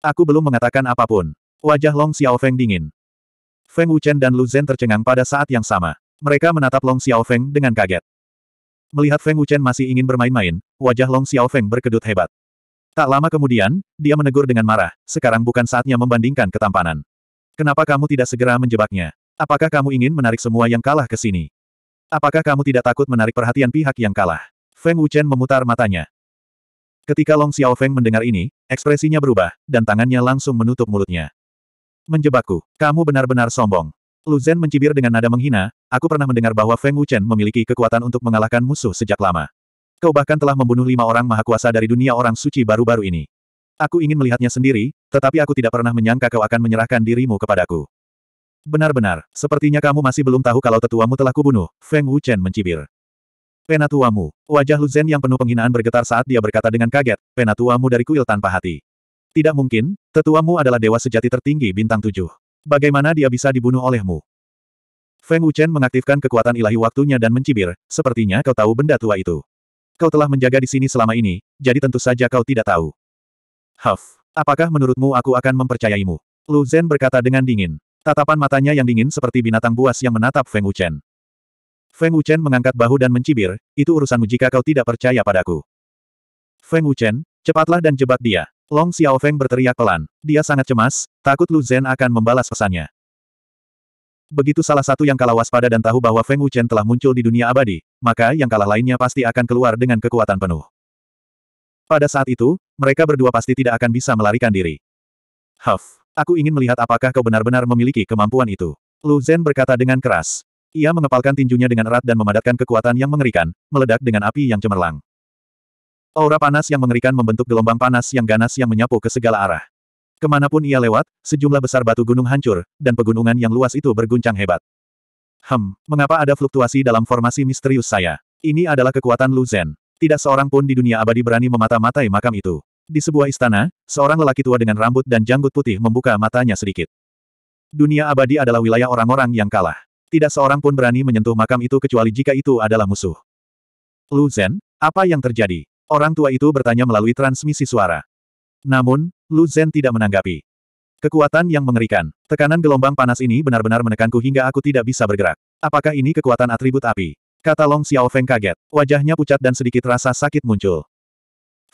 Aku belum mengatakan apapun. Wajah Long Xiaofeng dingin. Feng Wuchen dan Lu Zhen tercengang pada saat yang sama. Mereka menatap Long Xiaofeng dengan kaget. Melihat Feng Wuchen masih ingin bermain-main, wajah Long Xiaofeng berkedut hebat. Tak lama kemudian, dia menegur dengan marah, sekarang bukan saatnya membandingkan ketampanan. Kenapa kamu tidak segera menjebaknya? Apakah kamu ingin menarik semua yang kalah ke sini? Apakah kamu tidak takut menarik perhatian pihak yang kalah? Feng Wuchen memutar matanya. Ketika Long Xiaofeng mendengar ini, ekspresinya berubah, dan tangannya langsung menutup mulutnya. Menjebakku. Kamu benar-benar sombong. Lu Zhen mencibir dengan nada menghina, aku pernah mendengar bahwa Feng Wuchen memiliki kekuatan untuk mengalahkan musuh sejak lama. Kau bahkan telah membunuh lima orang maha kuasa dari dunia orang suci baru-baru ini. Aku ingin melihatnya sendiri, tetapi aku tidak pernah menyangka kau akan menyerahkan dirimu kepadaku. Benar-benar, sepertinya kamu masih belum tahu kalau tetuamu telah kubunuh, Feng Wuchen mencibir. Penatuamu, wajah Lu Zhen yang penuh penghinaan bergetar saat dia berkata dengan kaget, penatuamu dari kuil tanpa hati. Tidak mungkin, tetuamu adalah dewa sejati tertinggi bintang tujuh. Bagaimana dia bisa dibunuh olehmu? Feng Wuchen mengaktifkan kekuatan ilahi waktunya dan mencibir, sepertinya kau tahu benda tua itu. Kau telah menjaga di sini selama ini, jadi tentu saja kau tidak tahu. Huff, apakah menurutmu aku akan mempercayaimu? Lu Zhen berkata dengan dingin. Tatapan matanya yang dingin seperti binatang buas yang menatap Feng Wuchen. Feng Wuchen mengangkat bahu dan mencibir, itu urusanmu jika kau tidak percaya padaku. Feng Wuchen, cepatlah dan jebak dia. Long Xiaofeng berteriak pelan. Dia sangat cemas, takut Lu Zhen akan membalas pesannya. Begitu salah satu yang kalah waspada dan tahu bahwa Feng Wuchen telah muncul di dunia abadi, maka yang kalah lainnya pasti akan keluar dengan kekuatan penuh. Pada saat itu, mereka berdua pasti tidak akan bisa melarikan diri. Huff, aku ingin melihat apakah kau benar-benar memiliki kemampuan itu. Lu Zhen berkata dengan keras. Ia mengepalkan tinjunya dengan erat dan memadatkan kekuatan yang mengerikan, meledak dengan api yang cemerlang. Aura panas yang mengerikan membentuk gelombang panas yang ganas yang menyapu ke segala arah. Kemanapun ia lewat, sejumlah besar batu gunung hancur, dan pegunungan yang luas itu berguncang hebat. Hem, mengapa ada fluktuasi dalam formasi misterius saya? Ini adalah kekuatan Lu Zhen. Tidak seorang pun di dunia abadi berani memata-matai makam itu. Di sebuah istana, seorang lelaki tua dengan rambut dan janggut putih membuka matanya sedikit. Dunia abadi adalah wilayah orang-orang yang kalah. Tidak seorang pun berani menyentuh makam itu kecuali jika itu adalah musuh. Lu Zhen, apa yang terjadi? Orang tua itu bertanya melalui transmisi suara. Namun, Lu Zhen tidak menanggapi. Kekuatan yang mengerikan. Tekanan gelombang panas ini benar-benar menekanku hingga aku tidak bisa bergerak. Apakah ini kekuatan atribut api? Kata Long Xiao Feng kaget. Wajahnya pucat dan sedikit rasa sakit muncul.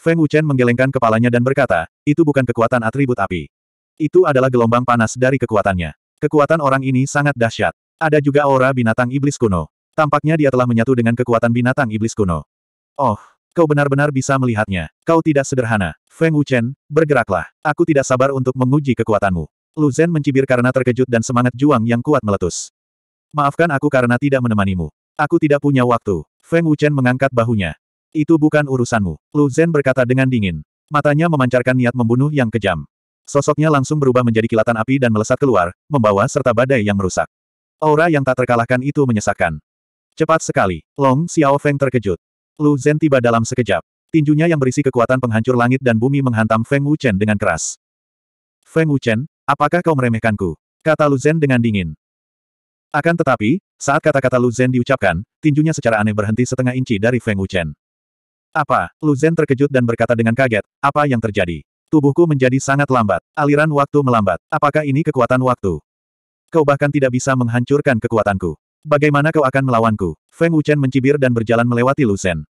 Feng Wuchen menggelengkan kepalanya dan berkata, itu bukan kekuatan atribut api. Itu adalah gelombang panas dari kekuatannya. Kekuatan orang ini sangat dahsyat. Ada juga aura binatang iblis kuno. Tampaknya dia telah menyatu dengan kekuatan binatang iblis kuno. Oh, Kau benar-benar bisa melihatnya. Kau tidak sederhana. Feng Wuchen, bergeraklah. Aku tidak sabar untuk menguji kekuatanmu. Lu Zhen mencibir karena terkejut dan semangat Juang yang kuat meletus. Maafkan aku karena tidak menemanimu. Aku tidak punya waktu. Feng Wuchen mengangkat bahunya. Itu bukan urusanmu. Lu Zhen berkata dengan dingin. Matanya memancarkan niat membunuh yang kejam. Sosoknya langsung berubah menjadi kilatan api dan melesat keluar, membawa serta badai yang merusak. Aura yang tak terkalahkan itu menyesakkan. Cepat sekali, Long Xiao Feng terkejut. Lu Zhen tiba dalam sekejap. Tinjunya yang berisi kekuatan penghancur langit dan bumi menghantam Feng Wuchen dengan keras. Feng Wuchen, apakah kau meremehkanku? Kata Lu Zhen dengan dingin. Akan tetapi, saat kata-kata Lu Zhen diucapkan, tinjunya secara aneh berhenti setengah inci dari Feng Wuchen. Apa? Lu Zhen terkejut dan berkata dengan kaget, apa yang terjadi? Tubuhku menjadi sangat lambat. Aliran waktu melambat. Apakah ini kekuatan waktu? Kau bahkan tidak bisa menghancurkan kekuatanku. Bagaimana kau akan melawanku? Feng Wuchen mencibir dan berjalan melewati Lu Zhen.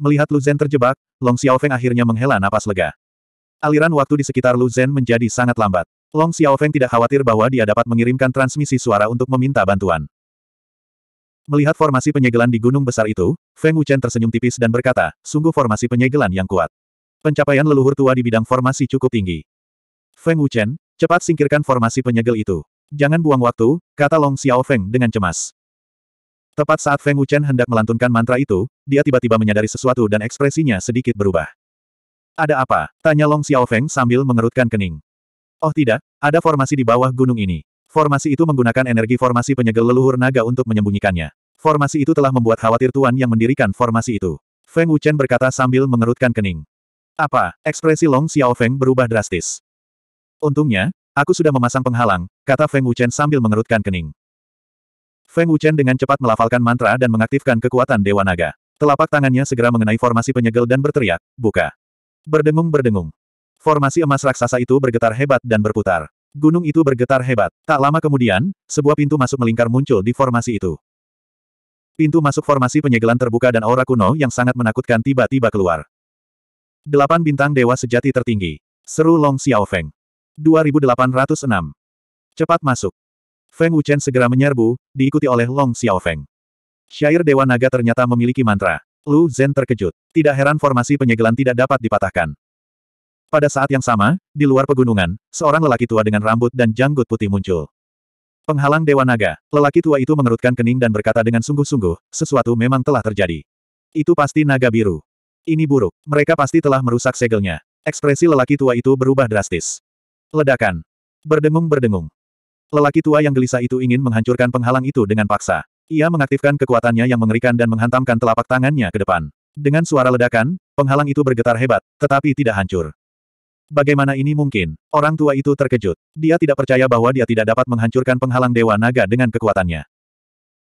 Melihat Lu Zhen terjebak, Long Xiaofeng akhirnya menghela napas lega. Aliran waktu di sekitar Lu Zhen menjadi sangat lambat. Long Xiaofeng tidak khawatir bahwa dia dapat mengirimkan transmisi suara untuk meminta bantuan. Melihat formasi penyegelan di gunung besar itu, Feng Wuchen tersenyum tipis dan berkata, sungguh formasi penyegelan yang kuat. Pencapaian leluhur tua di bidang formasi cukup tinggi. Feng Wuchen, cepat singkirkan formasi penyegel itu. Jangan buang waktu, kata Long Xiaofeng dengan cemas. Tepat saat Feng Wuchen hendak melantunkan mantra itu, dia tiba-tiba menyadari sesuatu dan ekspresinya sedikit berubah. Ada apa? Tanya Long Xiaofeng sambil mengerutkan kening. Oh tidak, ada formasi di bawah gunung ini. Formasi itu menggunakan energi formasi penyegel leluhur naga untuk menyembunyikannya. Formasi itu telah membuat khawatir Tuan yang mendirikan formasi itu. Feng Wuchen berkata sambil mengerutkan kening. Apa? Ekspresi Long Xiaofeng berubah drastis. Untungnya, aku sudah memasang penghalang, kata Feng Wuchen sambil mengerutkan kening. Feng Wuchen dengan cepat melafalkan mantra dan mengaktifkan kekuatan Dewa Naga. Telapak tangannya segera mengenai formasi penyegel dan berteriak, buka. Berdengung-berdengung. Formasi emas raksasa itu bergetar hebat dan berputar. Gunung itu bergetar hebat. Tak lama kemudian, sebuah pintu masuk melingkar muncul di formasi itu. Pintu masuk formasi penyegelan terbuka dan aura kuno yang sangat menakutkan tiba-tiba keluar. Delapan bintang dewa sejati tertinggi. Seru Long Xiaofeng. 2806. Cepat masuk. Feng Wuchen segera menyerbu, diikuti oleh Long Xiaofeng. Syair Dewa Naga ternyata memiliki mantra. Lu Zhen terkejut. Tidak heran formasi penyegelan tidak dapat dipatahkan. Pada saat yang sama, di luar pegunungan, seorang lelaki tua dengan rambut dan janggut putih muncul. Penghalang Dewa Naga, lelaki tua itu mengerutkan kening dan berkata dengan sungguh-sungguh, sesuatu memang telah terjadi. Itu pasti naga biru. Ini buruk. Mereka pasti telah merusak segelnya. Ekspresi lelaki tua itu berubah drastis. Ledakan. Berdengung-berdengung. Lelaki tua yang gelisah itu ingin menghancurkan penghalang itu dengan paksa. Ia mengaktifkan kekuatannya yang mengerikan dan menghantamkan telapak tangannya ke depan. Dengan suara ledakan, penghalang itu bergetar hebat, tetapi tidak hancur. Bagaimana ini mungkin? Orang tua itu terkejut. Dia tidak percaya bahwa dia tidak dapat menghancurkan penghalang Dewa Naga dengan kekuatannya.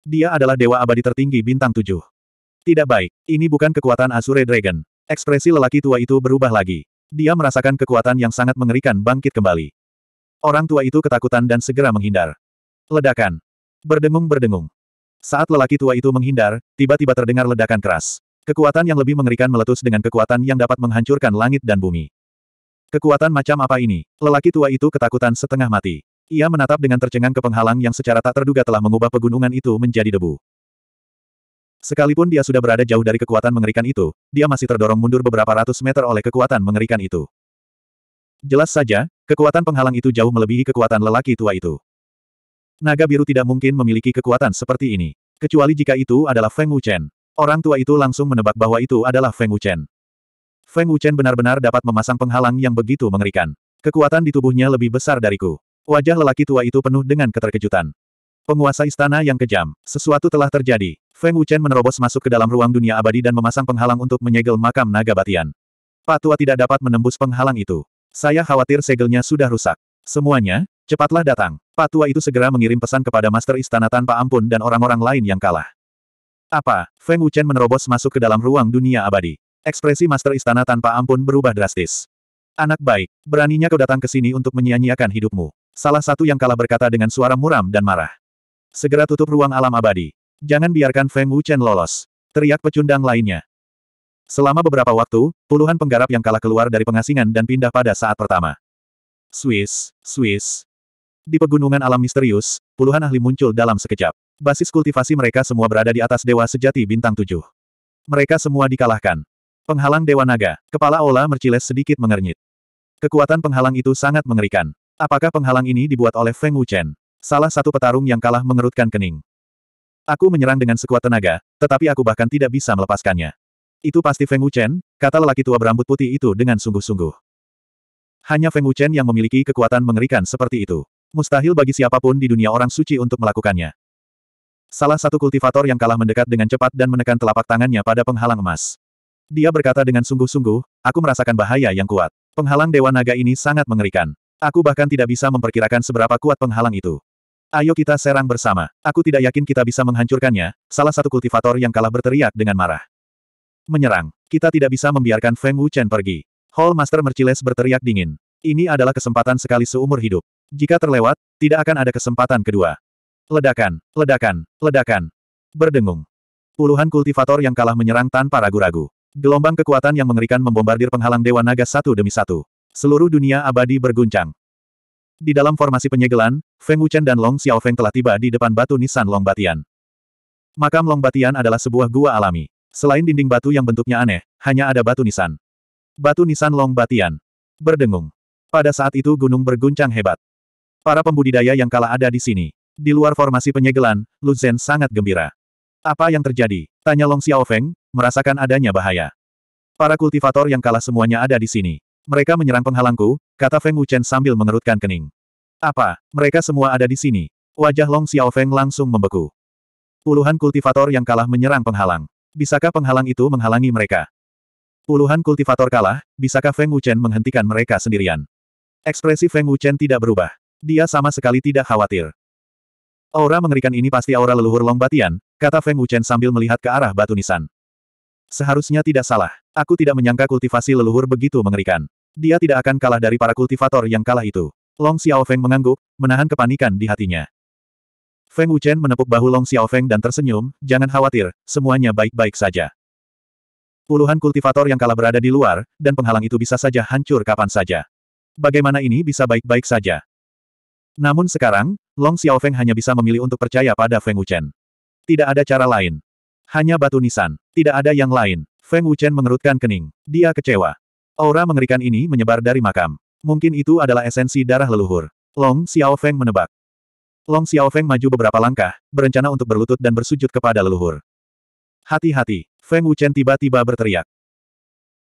Dia adalah Dewa Abadi tertinggi bintang tujuh. Tidak baik, ini bukan kekuatan Asure Dragon. Ekspresi lelaki tua itu berubah lagi. Dia merasakan kekuatan yang sangat mengerikan bangkit kembali. Orang tua itu ketakutan dan segera menghindar. Ledakan. Berdengung-berdengung. Saat lelaki tua itu menghindar, tiba-tiba terdengar ledakan keras. Kekuatan yang lebih mengerikan meletus dengan kekuatan yang dapat menghancurkan langit dan bumi. Kekuatan macam apa ini? Lelaki tua itu ketakutan setengah mati. Ia menatap dengan tercengang ke penghalang yang secara tak terduga telah mengubah pegunungan itu menjadi debu. Sekalipun dia sudah berada jauh dari kekuatan mengerikan itu, dia masih terdorong mundur beberapa ratus meter oleh kekuatan mengerikan itu. Jelas saja, Kekuatan penghalang itu jauh melebihi kekuatan lelaki tua itu. Naga biru tidak mungkin memiliki kekuatan seperti ini. Kecuali jika itu adalah Feng Wuchen. Orang tua itu langsung menebak bahwa itu adalah Feng Wuchen. Feng Wuchen benar-benar dapat memasang penghalang yang begitu mengerikan. Kekuatan di tubuhnya lebih besar dariku. Wajah lelaki tua itu penuh dengan keterkejutan. Penguasa istana yang kejam, sesuatu telah terjadi. Feng Wuchen menerobos masuk ke dalam ruang dunia abadi dan memasang penghalang untuk menyegel makam naga batian. Patua tidak dapat menembus penghalang itu. Saya khawatir segelnya sudah rusak. Semuanya, cepatlah datang. Pak Tua itu segera mengirim pesan kepada Master Istana tanpa ampun dan orang-orang lain yang kalah. Apa? Feng Wuchen menerobos masuk ke dalam ruang dunia abadi. Ekspresi Master Istana tanpa ampun berubah drastis. Anak baik, beraninya kau datang ke sini untuk menyia-nyiakan hidupmu. Salah satu yang kalah berkata dengan suara muram dan marah. Segera tutup ruang alam abadi. Jangan biarkan Feng Wuchen lolos. Teriak pecundang lainnya. Selama beberapa waktu, puluhan penggarap yang kalah keluar dari pengasingan dan pindah pada saat pertama. Swiss, Swiss. Di pegunungan alam misterius, puluhan ahli muncul dalam sekejap. Basis kultivasi mereka semua berada di atas dewa sejati bintang tujuh. Mereka semua dikalahkan. Penghalang Dewa Naga, kepala Ola Merciles sedikit mengernyit. Kekuatan penghalang itu sangat mengerikan. Apakah penghalang ini dibuat oleh Feng Wuchen? Salah satu petarung yang kalah mengerutkan kening. Aku menyerang dengan sekuat tenaga, tetapi aku bahkan tidak bisa melepaskannya. Itu pasti Feng Wuchen, kata lelaki tua berambut putih itu dengan sungguh-sungguh. Hanya Feng Wuchen yang memiliki kekuatan mengerikan seperti itu. Mustahil bagi siapapun di dunia orang suci untuk melakukannya. Salah satu kultivator yang kalah mendekat dengan cepat dan menekan telapak tangannya pada penghalang emas. Dia berkata dengan sungguh-sungguh, aku merasakan bahaya yang kuat. Penghalang Dewa Naga ini sangat mengerikan. Aku bahkan tidak bisa memperkirakan seberapa kuat penghalang itu. Ayo kita serang bersama. Aku tidak yakin kita bisa menghancurkannya, salah satu kultivator yang kalah berteriak dengan marah. Menyerang. Kita tidak bisa membiarkan Feng Wuchen pergi. Hall Master Merciles berteriak dingin. Ini adalah kesempatan sekali seumur hidup. Jika terlewat, tidak akan ada kesempatan kedua. Ledakan, ledakan, ledakan. Berdengung. Puluhan kultivator yang kalah menyerang tanpa ragu-ragu. Gelombang kekuatan yang mengerikan membombardir penghalang Dewa Naga satu demi satu. Seluruh dunia abadi berguncang. Di dalam formasi penyegelan, Feng Wuchen dan Long Xiaofeng telah tiba di depan batu nisan Long Batian. Makam Long Batian adalah sebuah gua alami. Selain dinding batu yang bentuknya aneh, hanya ada batu nisan. Batu nisan Long Batian. Berdengung. Pada saat itu gunung berguncang hebat. Para pembudidaya yang kalah ada di sini. Di luar formasi penyegelan, Lu Zhen sangat gembira. Apa yang terjadi? Tanya Long Xiao Feng, merasakan adanya bahaya. Para kultivator yang kalah semuanya ada di sini. Mereka menyerang penghalangku, kata Feng Wuchen sambil mengerutkan kening. Apa? Mereka semua ada di sini. Wajah Long Xiao Feng langsung membeku. Puluhan kultivator yang kalah menyerang penghalang. Bisakah penghalang itu menghalangi mereka? Puluhan kultivator kalah, bisakah Feng Wuchen menghentikan mereka sendirian? Ekspresi Feng Wuchen tidak berubah. Dia sama sekali tidak khawatir. Aura mengerikan ini pasti aura leluhur Long Batian, kata Feng Wuchen sambil melihat ke arah batu nisan. Seharusnya tidak salah. Aku tidak menyangka kultivasi leluhur begitu mengerikan. Dia tidak akan kalah dari para kultivator yang kalah itu. Long Xiao Feng mengangguk, menahan kepanikan di hatinya. Feng Wuchen menepuk bahu Long Xiaofeng dan tersenyum, jangan khawatir, semuanya baik-baik saja. Puluhan kultivator yang kalah berada di luar, dan penghalang itu bisa saja hancur kapan saja. Bagaimana ini bisa baik-baik saja? Namun sekarang, Long Xiaofeng hanya bisa memilih untuk percaya pada Feng Wuchen. Tidak ada cara lain. Hanya batu nisan. Tidak ada yang lain. Feng Wuchen mengerutkan kening. Dia kecewa. Aura mengerikan ini menyebar dari makam. Mungkin itu adalah esensi darah leluhur. Long Xiaofeng menebak. Long Xiao Feng maju beberapa langkah, berencana untuk berlutut dan bersujud kepada leluhur. Hati-hati, Feng Wuchen tiba-tiba berteriak.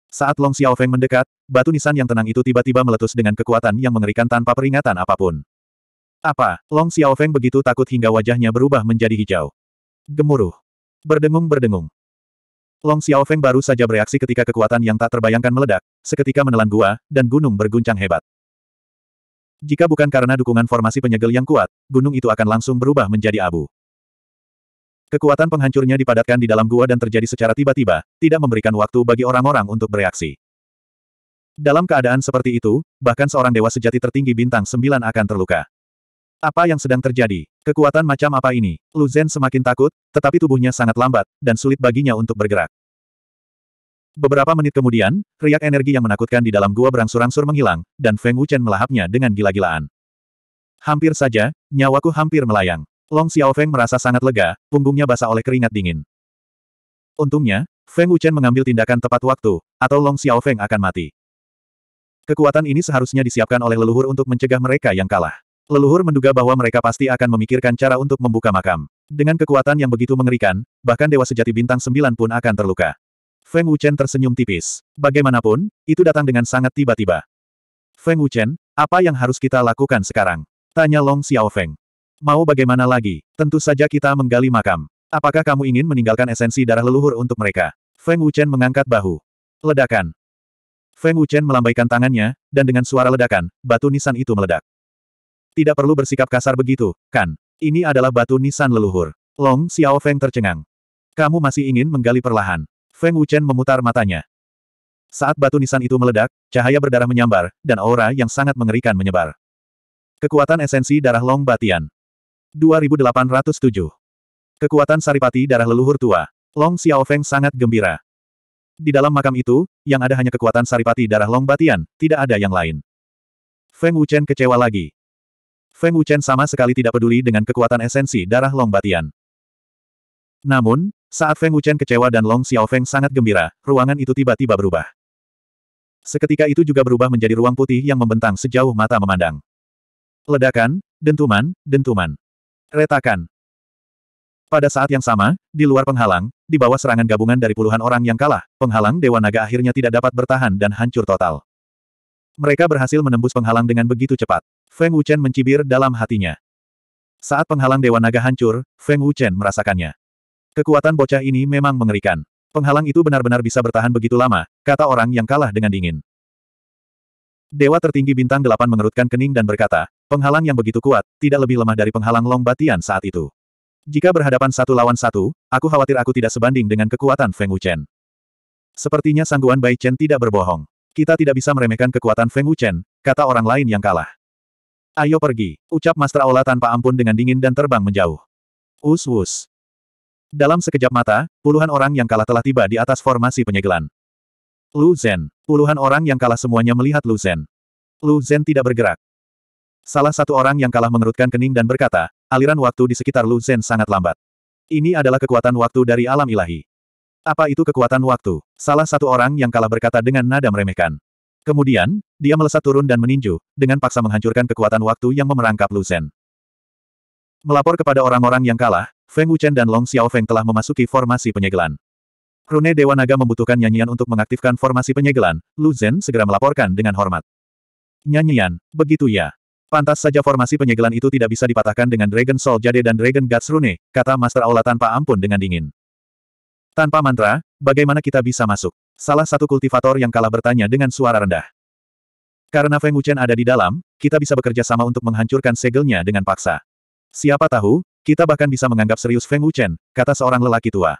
Saat Long Xiao Feng mendekat, batu nisan yang tenang itu tiba-tiba meletus dengan kekuatan yang mengerikan tanpa peringatan apapun. Apa? Long Xiao Feng begitu takut hingga wajahnya berubah menjadi hijau. Gemuruh. Berdengung-berdengung. Long Xiao Feng baru saja bereaksi ketika kekuatan yang tak terbayangkan meledak, seketika menelan gua, dan gunung berguncang hebat. Jika bukan karena dukungan formasi penyegel yang kuat, gunung itu akan langsung berubah menjadi abu. Kekuatan penghancurnya dipadatkan di dalam gua dan terjadi secara tiba-tiba, tidak memberikan waktu bagi orang-orang untuk bereaksi. Dalam keadaan seperti itu, bahkan seorang dewa sejati tertinggi bintang sembilan akan terluka. Apa yang sedang terjadi? Kekuatan macam apa ini? Lu semakin takut, tetapi tubuhnya sangat lambat, dan sulit baginya untuk bergerak. Beberapa menit kemudian, riak energi yang menakutkan di dalam gua berangsur-angsur menghilang, dan Feng Wuchen melahapnya dengan gila-gilaan. Hampir saja, nyawaku hampir melayang. Long Xiao Feng merasa sangat lega, punggungnya basah oleh keringat dingin. Untungnya, Feng Wuchen mengambil tindakan tepat waktu, atau Long Xiao Feng akan mati. Kekuatan ini seharusnya disiapkan oleh leluhur untuk mencegah mereka yang kalah. Leluhur menduga bahwa mereka pasti akan memikirkan cara untuk membuka makam. Dengan kekuatan yang begitu mengerikan, bahkan Dewa Sejati Bintang 9 pun akan terluka. Feng Wuchen tersenyum tipis. Bagaimanapun, itu datang dengan sangat tiba-tiba. Feng Wuchen, apa yang harus kita lakukan sekarang? Tanya Long Xiao Feng. Mau bagaimana lagi? Tentu saja kita menggali makam. Apakah kamu ingin meninggalkan esensi darah leluhur untuk mereka? Feng Wuchen mengangkat bahu. Ledakan. Feng Wuchen melambaikan tangannya, dan dengan suara ledakan, batu nisan itu meledak. Tidak perlu bersikap kasar begitu, kan? Ini adalah batu nisan leluhur. Long Xiao Feng tercengang. Kamu masih ingin menggali perlahan. Feng Wuchen memutar matanya. Saat batu nisan itu meledak, cahaya berdarah menyambar, dan aura yang sangat mengerikan menyebar. Kekuatan esensi darah Long Batian. 2807. Kekuatan saripati darah leluhur tua. Long Xiaofeng sangat gembira. Di dalam makam itu, yang ada hanya kekuatan saripati darah Long Batian, tidak ada yang lain. Feng Wuchen kecewa lagi. Feng Wuchen sama sekali tidak peduli dengan kekuatan esensi darah Long Batian. Namun, saat Feng Wuchen kecewa dan Long Xiaofeng sangat gembira, ruangan itu tiba-tiba berubah. Seketika itu juga berubah menjadi ruang putih yang membentang sejauh mata memandang. Ledakan, dentuman, dentuman. Retakan. Pada saat yang sama, di luar penghalang, di bawah serangan gabungan dari puluhan orang yang kalah, penghalang Dewa Naga akhirnya tidak dapat bertahan dan hancur total. Mereka berhasil menembus penghalang dengan begitu cepat. Feng Wuchen mencibir dalam hatinya. Saat penghalang Dewa Naga hancur, Feng Wuchen merasakannya. Kekuatan bocah ini memang mengerikan. Penghalang itu benar-benar bisa bertahan begitu lama, kata orang yang kalah dengan dingin. Dewa tertinggi bintang delapan mengerutkan kening dan berkata, penghalang yang begitu kuat, tidak lebih lemah dari penghalang Long Batian saat itu. Jika berhadapan satu lawan satu, aku khawatir aku tidak sebanding dengan kekuatan Feng Wuchen. Sepertinya sangguan Bai Chen tidak berbohong. Kita tidak bisa meremehkan kekuatan Feng Wuchen, kata orang lain yang kalah. Ayo pergi, ucap Master Aula tanpa ampun dengan dingin dan terbang menjauh. Us-us. Dalam sekejap mata, puluhan orang yang kalah telah tiba di atas formasi penyegelan. Lu Zhen. Puluhan orang yang kalah semuanya melihat Lu Zhen. Lu Zhen tidak bergerak. Salah satu orang yang kalah mengerutkan kening dan berkata, aliran waktu di sekitar Lu Zhen sangat lambat. Ini adalah kekuatan waktu dari alam ilahi. Apa itu kekuatan waktu? Salah satu orang yang kalah berkata dengan nada meremehkan. Kemudian, dia melesat turun dan meninju, dengan paksa menghancurkan kekuatan waktu yang memerangkap Lu Zhen. Melapor kepada orang-orang yang kalah, Feng Wuchen dan Long Xiaofeng telah memasuki formasi penyegelan. Rune Dewa Naga membutuhkan nyanyian untuk mengaktifkan formasi penyegelan, Lu Zhen segera melaporkan dengan hormat. Nyanyian, begitu ya. Pantas saja formasi penyegelan itu tidak bisa dipatahkan dengan Dragon Soul Jade dan Dragon Guts Rune, kata Master Aula tanpa ampun dengan dingin. Tanpa mantra, bagaimana kita bisa masuk? Salah satu kultivator yang kalah bertanya dengan suara rendah. Karena Feng Wuchen ada di dalam, kita bisa bekerja sama untuk menghancurkan segelnya dengan paksa. Siapa tahu, kita bahkan bisa menganggap serius Feng Wuchen, kata seorang lelaki tua.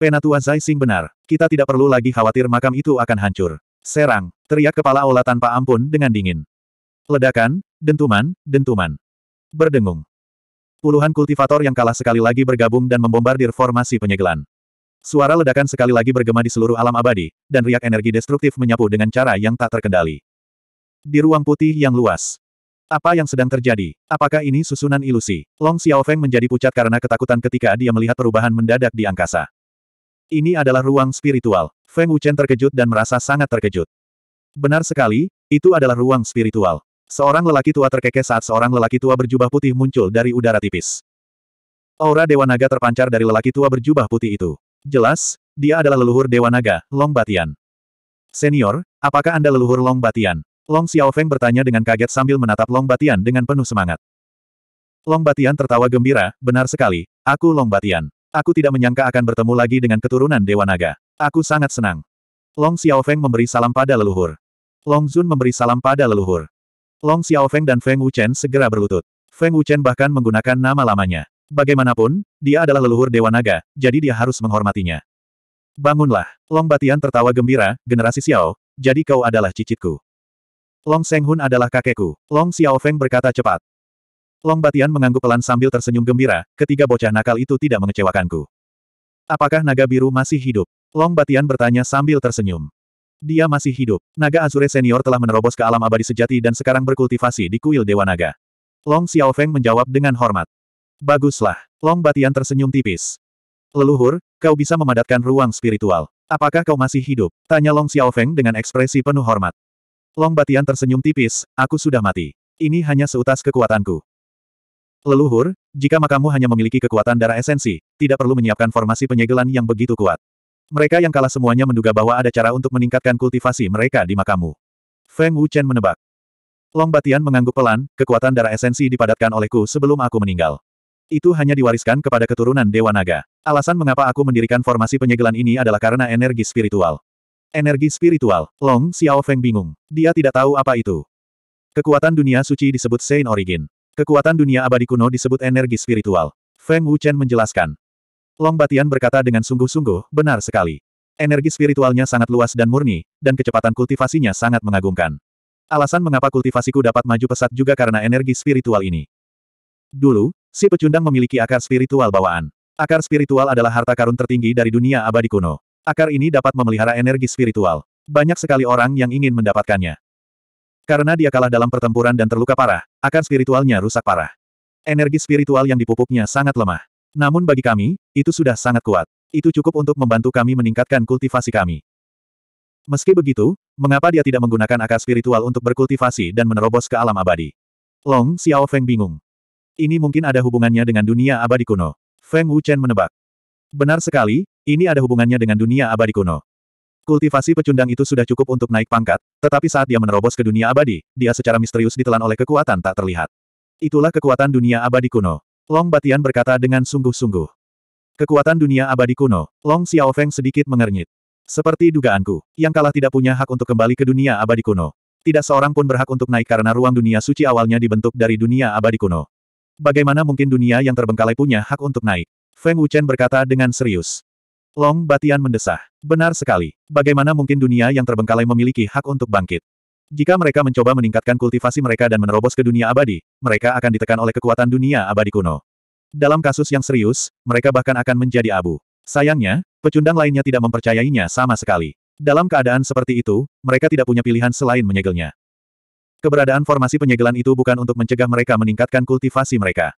Penatua Zai Xing benar, kita tidak perlu lagi khawatir makam itu akan hancur. Serang, teriak kepala olah tanpa ampun dengan dingin. Ledakan, dentuman, dentuman. Berdengung. Puluhan kultivator yang kalah sekali lagi bergabung dan membombardir formasi penyegelan. Suara ledakan sekali lagi bergema di seluruh alam abadi, dan riak energi destruktif menyapu dengan cara yang tak terkendali. Di ruang putih yang luas, apa yang sedang terjadi? Apakah ini susunan ilusi? Long Xiao Feng menjadi pucat karena ketakutan ketika dia melihat perubahan mendadak di angkasa. Ini adalah ruang spiritual. Feng Wuchen terkejut dan merasa sangat terkejut. Benar sekali, itu adalah ruang spiritual. Seorang lelaki tua terkekeh saat seorang lelaki tua berjubah putih muncul dari udara tipis. Aura Dewa Naga terpancar dari lelaki tua berjubah putih itu. Jelas, dia adalah leluhur Dewa Naga, Long Batian. Senior, apakah Anda leluhur Long Batian? Long Xiaofeng bertanya dengan kaget sambil menatap Long Batian dengan penuh semangat. Long Batian tertawa gembira, benar sekali, aku Long Batian. Aku tidak menyangka akan bertemu lagi dengan keturunan Dewa Naga. Aku sangat senang. Long Xiaofeng memberi salam pada leluhur. Long Zun memberi salam pada leluhur. Long Xiaofeng dan Feng Wuchen segera berlutut. Feng Wuchen bahkan menggunakan nama lamanya. Bagaimanapun, dia adalah leluhur Dewa Naga, jadi dia harus menghormatinya. Bangunlah, Long Batian tertawa gembira, generasi Xiao, jadi kau adalah cicitku. Long Seng Hun adalah kakekku. Long Xiao Feng berkata cepat. Long Batian mengangguk pelan sambil tersenyum gembira, ketiga bocah nakal itu tidak mengecewakanku. Apakah naga biru masih hidup? Long Batian bertanya sambil tersenyum. Dia masih hidup. Naga Azure Senior telah menerobos ke alam abadi sejati dan sekarang berkultivasi di kuil Dewa Naga. Long Xiao Feng menjawab dengan hormat. Baguslah. Long Batian tersenyum tipis. Leluhur, kau bisa memadatkan ruang spiritual. Apakah kau masih hidup? Tanya Long Xiao Feng dengan ekspresi penuh hormat. Long Batian tersenyum tipis, aku sudah mati. Ini hanya seutas kekuatanku. Leluhur, jika makamu hanya memiliki kekuatan darah esensi, tidak perlu menyiapkan formasi penyegelan yang begitu kuat. Mereka yang kalah semuanya menduga bahwa ada cara untuk meningkatkan kultivasi mereka di makamu. Feng Wuchen menebak. Long Batian mengangguk pelan, kekuatan darah esensi dipadatkan olehku sebelum aku meninggal. Itu hanya diwariskan kepada keturunan Dewa Naga. Alasan mengapa aku mendirikan formasi penyegelan ini adalah karena energi spiritual. Energi spiritual. Long Feng bingung. Dia tidak tahu apa itu. Kekuatan dunia suci disebut Saint Origin. Kekuatan dunia abadi kuno disebut energi spiritual. Feng Wuchen menjelaskan. Long Batian berkata dengan sungguh-sungguh, benar sekali. Energi spiritualnya sangat luas dan murni, dan kecepatan kultivasinya sangat mengagumkan. Alasan mengapa kultivasiku dapat maju pesat juga karena energi spiritual ini. Dulu, si pecundang memiliki akar spiritual bawaan. Akar spiritual adalah harta karun tertinggi dari dunia abadi kuno. Akar ini dapat memelihara energi spiritual. Banyak sekali orang yang ingin mendapatkannya. Karena dia kalah dalam pertempuran dan terluka parah, akar spiritualnya rusak parah. Energi spiritual yang dipupuknya sangat lemah. Namun bagi kami, itu sudah sangat kuat. Itu cukup untuk membantu kami meningkatkan kultivasi kami. Meski begitu, mengapa dia tidak menggunakan akar spiritual untuk berkultivasi dan menerobos ke alam abadi? Long Xiao Feng bingung. Ini mungkin ada hubungannya dengan dunia abadi kuno. Feng Wuchen menebak. Benar sekali, ini ada hubungannya dengan dunia abadi kuno. Kultivasi pecundang itu sudah cukup untuk naik pangkat, tetapi saat dia menerobos ke dunia abadi, dia secara misterius ditelan oleh kekuatan tak terlihat. Itulah kekuatan dunia abadi kuno. Long Batian berkata dengan sungguh-sungguh. Kekuatan dunia abadi kuno, Long Xiaofeng sedikit mengernyit. Seperti dugaanku, yang kalah tidak punya hak untuk kembali ke dunia abadi kuno. Tidak seorang pun berhak untuk naik karena ruang dunia suci awalnya dibentuk dari dunia abadi kuno. Bagaimana mungkin dunia yang terbengkalai punya hak untuk naik? Feng Wuchen berkata dengan serius. Long Batian mendesah. Benar sekali. Bagaimana mungkin dunia yang terbengkalai memiliki hak untuk bangkit? Jika mereka mencoba meningkatkan kultivasi mereka dan menerobos ke dunia abadi, mereka akan ditekan oleh kekuatan dunia abadi kuno. Dalam kasus yang serius, mereka bahkan akan menjadi abu. Sayangnya, pecundang lainnya tidak mempercayainya sama sekali. Dalam keadaan seperti itu, mereka tidak punya pilihan selain menyegelnya. Keberadaan formasi penyegelan itu bukan untuk mencegah mereka meningkatkan kultivasi mereka.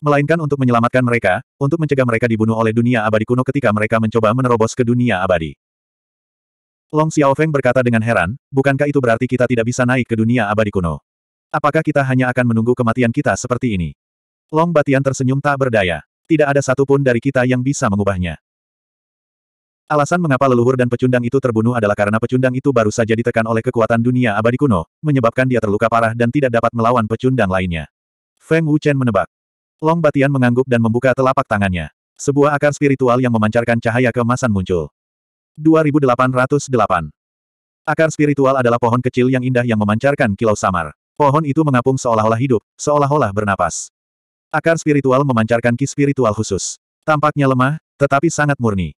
Melainkan untuk menyelamatkan mereka, untuk mencegah mereka dibunuh oleh dunia abadi kuno ketika mereka mencoba menerobos ke dunia abadi. Long Xiao Feng berkata dengan heran, bukankah itu berarti kita tidak bisa naik ke dunia abadi kuno? Apakah kita hanya akan menunggu kematian kita seperti ini? Long Batian tersenyum tak berdaya. Tidak ada satupun dari kita yang bisa mengubahnya. Alasan mengapa leluhur dan pecundang itu terbunuh adalah karena pecundang itu baru saja ditekan oleh kekuatan dunia abadi kuno, menyebabkan dia terluka parah dan tidak dapat melawan pecundang lainnya. Feng Wuchen menebak, Long Batian mengangguk dan membuka telapak tangannya. Sebuah akar spiritual yang memancarkan cahaya keemasan muncul. 2808 Akar spiritual adalah pohon kecil yang indah yang memancarkan kilau samar. Pohon itu mengapung seolah-olah hidup, seolah-olah bernapas. Akar spiritual memancarkan ki spiritual khusus. Tampaknya lemah, tetapi sangat murni.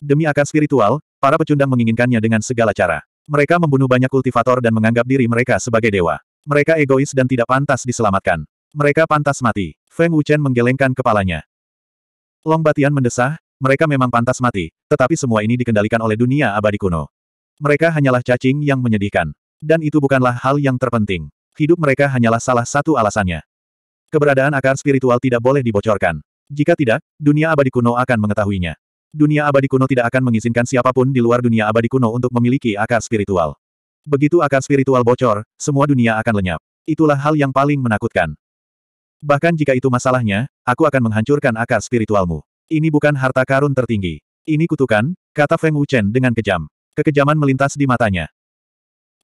Demi akar spiritual, para pecundang menginginkannya dengan segala cara. Mereka membunuh banyak kultivator dan menganggap diri mereka sebagai dewa. Mereka egois dan tidak pantas diselamatkan. Mereka pantas mati. Feng Wuchen menggelengkan kepalanya. Long Batian mendesah, mereka memang pantas mati, tetapi semua ini dikendalikan oleh dunia abadi kuno. Mereka hanyalah cacing yang menyedihkan. Dan itu bukanlah hal yang terpenting. Hidup mereka hanyalah salah satu alasannya. Keberadaan akar spiritual tidak boleh dibocorkan. Jika tidak, dunia abadi kuno akan mengetahuinya. Dunia abadi kuno tidak akan mengizinkan siapapun di luar dunia abadi kuno untuk memiliki akar spiritual. Begitu akar spiritual bocor, semua dunia akan lenyap. Itulah hal yang paling menakutkan. Bahkan jika itu masalahnya, aku akan menghancurkan akar spiritualmu. Ini bukan harta karun tertinggi. Ini kutukan, kata Feng Wuchen dengan kejam. Kekejaman melintas di matanya.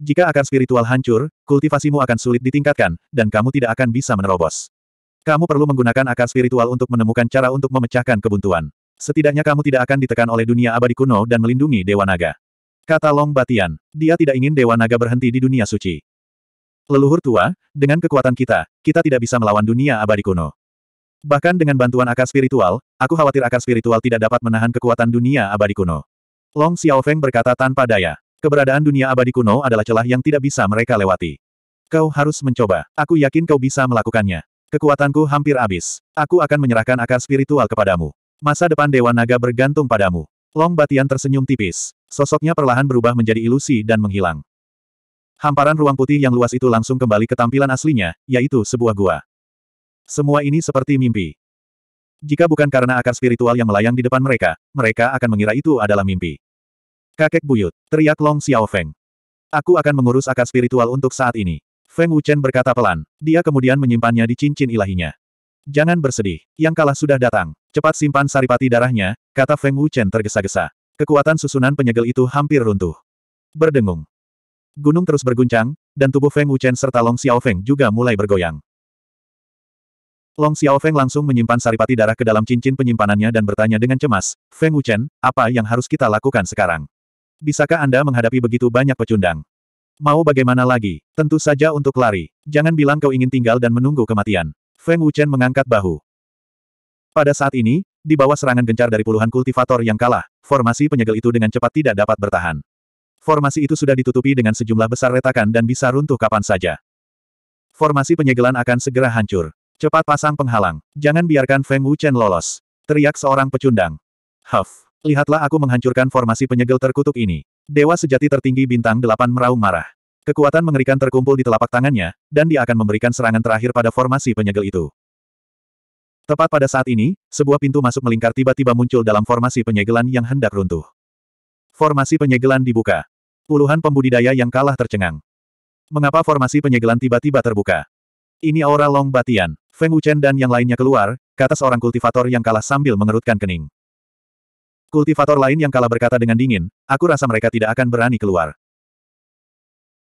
Jika akar spiritual hancur, kultivasimu akan sulit ditingkatkan, dan kamu tidak akan bisa menerobos. Kamu perlu menggunakan akar spiritual untuk menemukan cara untuk memecahkan kebuntuan. Setidaknya kamu tidak akan ditekan oleh dunia abadi kuno dan melindungi Dewa Naga. Kata Long Batian. Dia tidak ingin Dewa Naga berhenti di dunia suci. Leluhur tua, dengan kekuatan kita, kita tidak bisa melawan dunia abadi kuno. Bahkan dengan bantuan akar spiritual, aku khawatir akar spiritual tidak dapat menahan kekuatan dunia abadi kuno. Long Xiaofeng berkata tanpa daya. Keberadaan dunia abadi kuno adalah celah yang tidak bisa mereka lewati. Kau harus mencoba. Aku yakin kau bisa melakukannya. Kekuatanku hampir habis. Aku akan menyerahkan akar spiritual kepadamu. Masa depan Dewa Naga bergantung padamu. Long Batian tersenyum tipis. Sosoknya perlahan berubah menjadi ilusi dan menghilang. Hamparan ruang putih yang luas itu langsung kembali ke tampilan aslinya, yaitu sebuah gua. Semua ini seperti mimpi. Jika bukan karena akar spiritual yang melayang di depan mereka, mereka akan mengira itu adalah mimpi. Kakek buyut, teriak Long Xiao Feng. Aku akan mengurus akar spiritual untuk saat ini. Feng Wuchen berkata pelan. Dia kemudian menyimpannya di cincin ilahinya. Jangan bersedih. Yang kalah sudah datang. Cepat simpan saripati darahnya, kata Feng Wuchen tergesa-gesa. Kekuatan susunan penyegel itu hampir runtuh. Berdengung. Gunung terus berguncang, dan tubuh Feng Wuchen serta Long Xiaofeng juga mulai bergoyang. Long Xiaofeng langsung menyimpan saripati darah ke dalam cincin penyimpanannya dan bertanya dengan cemas, Feng Wuchen, apa yang harus kita lakukan sekarang? Bisakah Anda menghadapi begitu banyak pecundang? Mau bagaimana lagi? Tentu saja untuk lari. Jangan bilang kau ingin tinggal dan menunggu kematian. Feng Wuchen mengangkat bahu. Pada saat ini, di bawah serangan gencar dari puluhan kultivator yang kalah, formasi penyegel itu dengan cepat tidak dapat bertahan. Formasi itu sudah ditutupi dengan sejumlah besar retakan dan bisa runtuh kapan saja. Formasi penyegelan akan segera hancur. Cepat pasang penghalang. Jangan biarkan Feng Wuchen lolos. Teriak seorang pecundang. Huff. Lihatlah aku menghancurkan formasi penyegel terkutuk ini. Dewa sejati tertinggi bintang delapan meraung marah. Kekuatan mengerikan terkumpul di telapak tangannya, dan dia akan memberikan serangan terakhir pada formasi penyegel itu. Tepat pada saat ini, sebuah pintu masuk melingkar tiba-tiba muncul dalam formasi penyegelan yang hendak runtuh. Formasi penyegelan dibuka. Puluhan pembudidaya yang kalah tercengang. Mengapa formasi penyegelan tiba-tiba terbuka? Ini aura Long Batian. Feng Wuchen dan yang lainnya keluar, kata seorang kultivator yang kalah sambil mengerutkan kening. Kultivator lain yang kalah berkata dengan dingin, aku rasa mereka tidak akan berani keluar.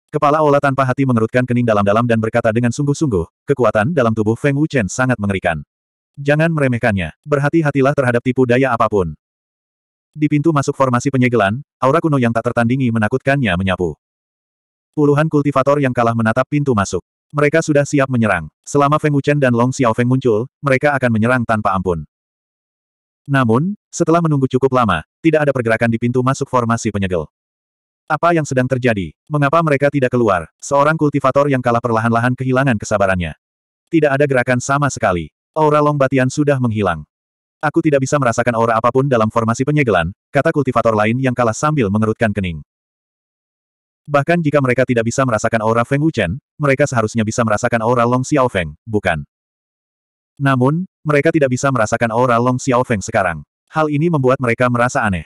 Kepala Ola tanpa hati mengerutkan kening dalam-dalam dan berkata dengan sungguh-sungguh, kekuatan dalam tubuh Feng Wuchen sangat mengerikan. Jangan meremehkannya, berhati-hatilah terhadap tipu daya apapun. Di pintu masuk formasi penyegelan, aura kuno yang tak tertandingi menakutkannya menyapu. Puluhan kultivator yang kalah menatap pintu masuk. Mereka sudah siap menyerang. Selama Feng Wuchen dan Long Xiao Feng muncul, mereka akan menyerang tanpa ampun. Namun, setelah menunggu cukup lama, tidak ada pergerakan di pintu masuk formasi penyegel. Apa yang sedang terjadi? Mengapa mereka tidak keluar? Seorang kultivator yang kalah perlahan-lahan kehilangan kesabarannya. Tidak ada gerakan sama sekali. Aura Long Batian sudah menghilang. Aku tidak bisa merasakan aura apapun dalam formasi penyegelan, kata kultivator lain yang kalah sambil mengerutkan kening. Bahkan jika mereka tidak bisa merasakan aura Feng Wuchen, mereka seharusnya bisa merasakan aura Long Xiaofeng, bukan? Namun, mereka tidak bisa merasakan aura Long Xiaofeng sekarang. Hal ini membuat mereka merasa aneh.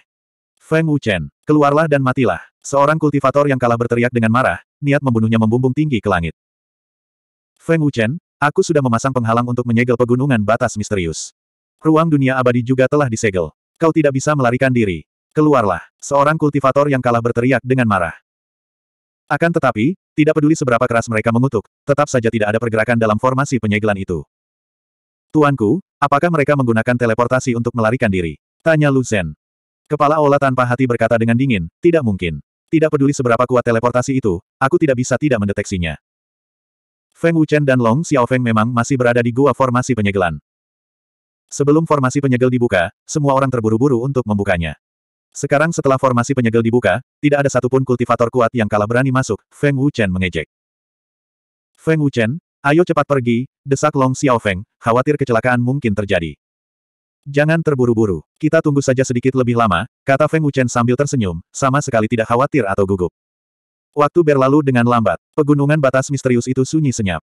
Feng Wuchen, keluarlah dan matilah. Seorang kultivator yang kalah berteriak dengan marah, niat membunuhnya membumbung tinggi ke langit. Feng Wuchen, aku sudah memasang penghalang untuk menyegel pegunungan batas misterius. Ruang dunia abadi juga telah disegel. Kau tidak bisa melarikan diri. Keluarlah. Seorang kultivator yang kalah berteriak dengan marah. Akan tetapi, tidak peduli seberapa keras mereka mengutuk, tetap saja tidak ada pergerakan dalam formasi penyegelan itu. Tuanku, apakah mereka menggunakan teleportasi untuk melarikan diri? Tanya Lu Zhen. Kepala Ola tanpa hati berkata dengan dingin, tidak mungkin. Tidak peduli seberapa kuat teleportasi itu, aku tidak bisa tidak mendeteksinya. Feng Wuchen dan Long Xiaofeng memang masih berada di gua formasi penyegelan. Sebelum formasi penyegel dibuka, semua orang terburu-buru untuk membukanya. Sekarang setelah formasi penyegel dibuka, tidak ada satupun kultivator kuat yang kalah berani masuk, Feng Wuchen mengejek. Feng Wuchen, ayo cepat pergi, desak Long Xiao Feng, khawatir kecelakaan mungkin terjadi. Jangan terburu-buru, kita tunggu saja sedikit lebih lama, kata Feng Wuchen sambil tersenyum, sama sekali tidak khawatir atau gugup. Waktu berlalu dengan lambat, pegunungan batas misterius itu sunyi senyap.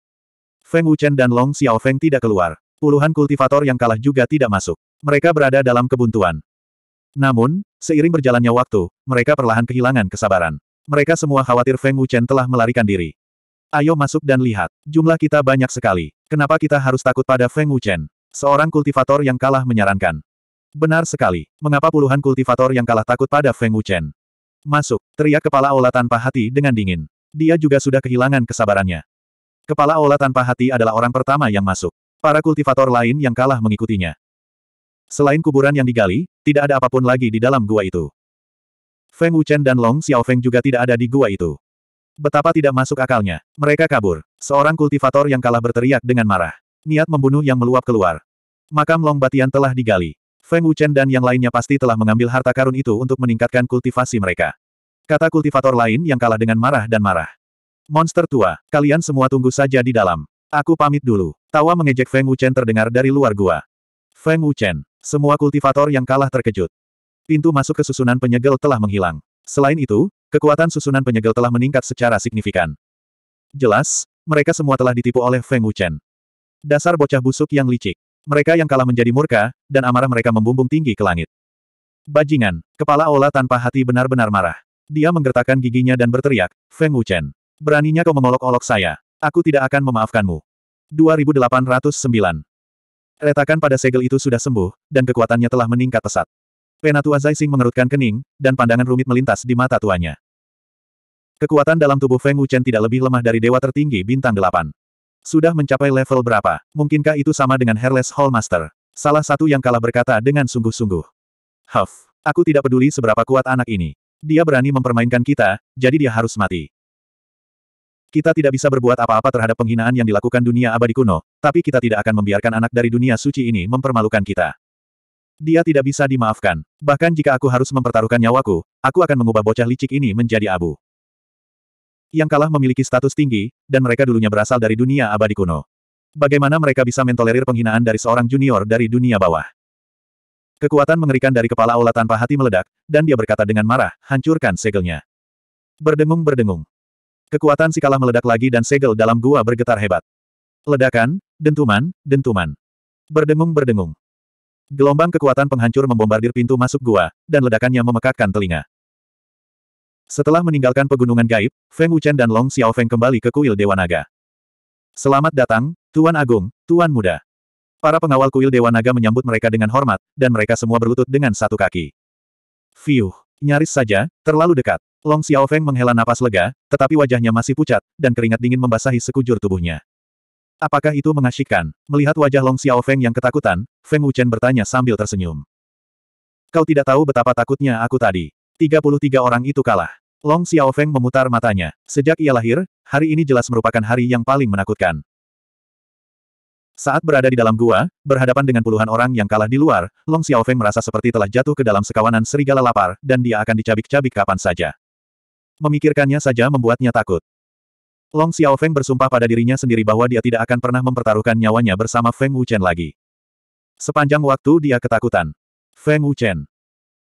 Feng Wuchen dan Long Xiao Feng tidak keluar puluhan kultivator yang kalah juga tidak masuk. Mereka berada dalam kebuntuan. Namun, seiring berjalannya waktu, mereka perlahan kehilangan kesabaran. Mereka semua khawatir Feng Wuchen telah melarikan diri. Ayo masuk dan lihat. Jumlah kita banyak sekali. Kenapa kita harus takut pada Feng Wuchen? Seorang kultivator yang kalah menyarankan. Benar sekali. Mengapa puluhan kultivator yang kalah takut pada Feng Wuchen? Masuk, teriak kepala Ola tanpa hati dengan dingin. Dia juga sudah kehilangan kesabarannya. Kepala Ola tanpa hati adalah orang pertama yang masuk. Para kultivator lain yang kalah mengikutinya. Selain kuburan yang digali, tidak ada apapun lagi di dalam gua itu. Feng Wuchen dan Long Xiaofeng juga tidak ada di gua itu. Betapa tidak masuk akalnya. Mereka kabur. Seorang kultivator yang kalah berteriak dengan marah. Niat membunuh yang meluap keluar. Makam Long Batian telah digali. Feng Wuchen dan yang lainnya pasti telah mengambil harta karun itu untuk meningkatkan kultivasi mereka. Kata kultivator lain yang kalah dengan marah dan marah. Monster tua, kalian semua tunggu saja di dalam. Aku pamit dulu. Tawa mengejek Feng Wuchen terdengar dari luar gua. Feng Wuchen, semua kultivator yang kalah terkejut. Pintu masuk ke susunan penyegel telah menghilang. Selain itu, kekuatan susunan penyegel telah meningkat secara signifikan. Jelas, mereka semua telah ditipu oleh Feng Wuchen. Dasar bocah busuk yang licik. Mereka yang kalah menjadi murka, dan amarah mereka membumbung tinggi ke langit. Bajingan, kepala Ola tanpa hati benar-benar marah. Dia menggertakkan giginya dan berteriak, Feng Wuchen. Beraninya kau mengolok-olok saya. Aku tidak akan memaafkanmu. 2809. Retakan pada segel itu sudah sembuh, dan kekuatannya telah meningkat pesat. Penatua Zaising mengerutkan kening, dan pandangan rumit melintas di mata tuanya. Kekuatan dalam tubuh Feng Wuchen tidak lebih lemah dari dewa tertinggi bintang delapan. Sudah mencapai level berapa? Mungkinkah itu sama dengan Hairless Hallmaster? Salah satu yang kalah berkata dengan sungguh-sungguh. Huff, aku tidak peduli seberapa kuat anak ini. Dia berani mempermainkan kita, jadi dia harus mati. Kita tidak bisa berbuat apa-apa terhadap penghinaan yang dilakukan dunia abadi kuno, tapi kita tidak akan membiarkan anak dari dunia suci ini mempermalukan kita. Dia tidak bisa dimaafkan. Bahkan jika aku harus mempertaruhkan nyawaku, aku akan mengubah bocah licik ini menjadi abu. Yang kalah memiliki status tinggi, dan mereka dulunya berasal dari dunia abadi kuno. Bagaimana mereka bisa mentolerir penghinaan dari seorang junior dari dunia bawah? Kekuatan mengerikan dari kepala Aula tanpa hati meledak, dan dia berkata dengan marah, hancurkan segelnya. Berdengung-berdengung. Kekuatan si kalah meledak lagi dan segel dalam gua bergetar hebat. Ledakan, dentuman, dentuman. Berdengung-berdengung. Gelombang kekuatan penghancur membombardir pintu masuk gua, dan ledakannya memekakkan telinga. Setelah meninggalkan pegunungan gaib, Feng Wuchen dan Long Xiaofeng kembali ke kuil Dewa Naga. Selamat datang, Tuan Agung, Tuan Muda. Para pengawal kuil Dewa Naga menyambut mereka dengan hormat, dan mereka semua berlutut dengan satu kaki. Fiuh, nyaris saja, terlalu dekat. Long Xiaofeng menghela napas lega, tetapi wajahnya masih pucat, dan keringat dingin membasahi sekujur tubuhnya. Apakah itu mengasyikkan? Melihat wajah Long Xiaofeng yang ketakutan, Feng Wuchen bertanya sambil tersenyum. Kau tidak tahu betapa takutnya aku tadi. 33 orang itu kalah. Long Xiaofeng memutar matanya. Sejak ia lahir, hari ini jelas merupakan hari yang paling menakutkan. Saat berada di dalam gua, berhadapan dengan puluhan orang yang kalah di luar, Long Xiaofeng merasa seperti telah jatuh ke dalam sekawanan serigala lapar, dan dia akan dicabik-cabik kapan saja. Memikirkannya saja membuatnya takut. Long Xiao Feng bersumpah pada dirinya sendiri bahwa dia tidak akan pernah mempertaruhkan nyawanya bersama Feng Wuchen lagi. Sepanjang waktu dia ketakutan. Feng Wuchen.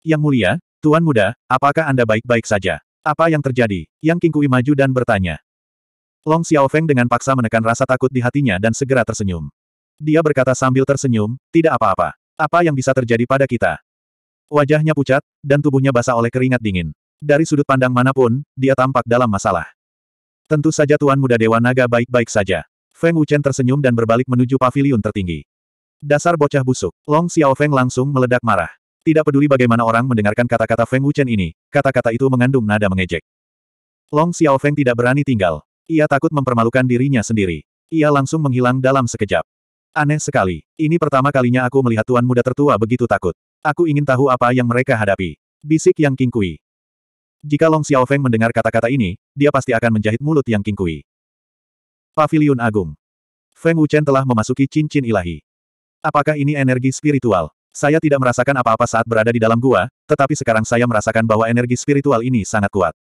Yang mulia, Tuan Muda, apakah Anda baik-baik saja? Apa yang terjadi? Yang Kingkui maju dan bertanya. Long Xiao Feng dengan paksa menekan rasa takut di hatinya dan segera tersenyum. Dia berkata sambil tersenyum, tidak apa-apa. Apa yang bisa terjadi pada kita? Wajahnya pucat, dan tubuhnya basah oleh keringat dingin. Dari sudut pandang manapun, dia tampak dalam masalah. Tentu saja Tuan Muda Dewa Naga baik-baik saja. Feng Wuchen tersenyum dan berbalik menuju pavilion tertinggi. Dasar bocah busuk, Long Xiao Feng langsung meledak marah. Tidak peduli bagaimana orang mendengarkan kata-kata Feng Wuchen ini, kata-kata itu mengandung nada mengejek. Long Xiao Feng tidak berani tinggal. Ia takut mempermalukan dirinya sendiri. Ia langsung menghilang dalam sekejap. Aneh sekali. Ini pertama kalinya aku melihat tuan muda tertua begitu takut. Aku ingin tahu apa yang mereka hadapi. Bisik Yang King Kui. Jika Long Xiaofeng mendengar kata-kata ini, dia pasti akan menjahit mulut yang kingkui. Pavilion Agung. Feng Wuchen telah memasuki cincin ilahi. Apakah ini energi spiritual? Saya tidak merasakan apa-apa saat berada di dalam gua, tetapi sekarang saya merasakan bahwa energi spiritual ini sangat kuat.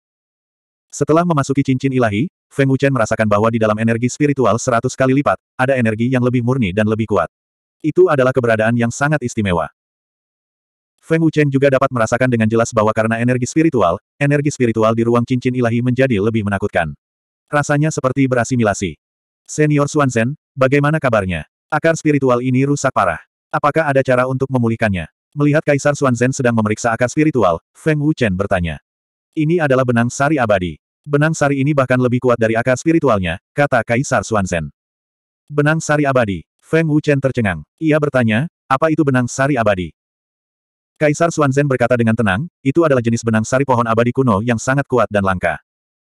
Setelah memasuki cincin ilahi, Feng Wuchen merasakan bahwa di dalam energi spiritual seratus kali lipat, ada energi yang lebih murni dan lebih kuat. Itu adalah keberadaan yang sangat istimewa. Feng Wuchen juga dapat merasakan dengan jelas bahwa karena energi spiritual, energi spiritual di ruang cincin ilahi menjadi lebih menakutkan. Rasanya seperti berasimilasi. Senior Xuanzhen, bagaimana kabarnya? Akar spiritual ini rusak parah. Apakah ada cara untuk memulihkannya? Melihat Kaisar Xuanzhen sedang memeriksa akar spiritual, Feng Wuchen bertanya. Ini adalah benang sari abadi. Benang sari ini bahkan lebih kuat dari akar spiritualnya, kata Kaisar Xuanzhen. Benang sari abadi. Feng Wuchen tercengang. Ia bertanya, apa itu benang sari abadi? Kaisar Xuanzen berkata dengan tenang, itu adalah jenis benang sari pohon abadi kuno yang sangat kuat dan langka.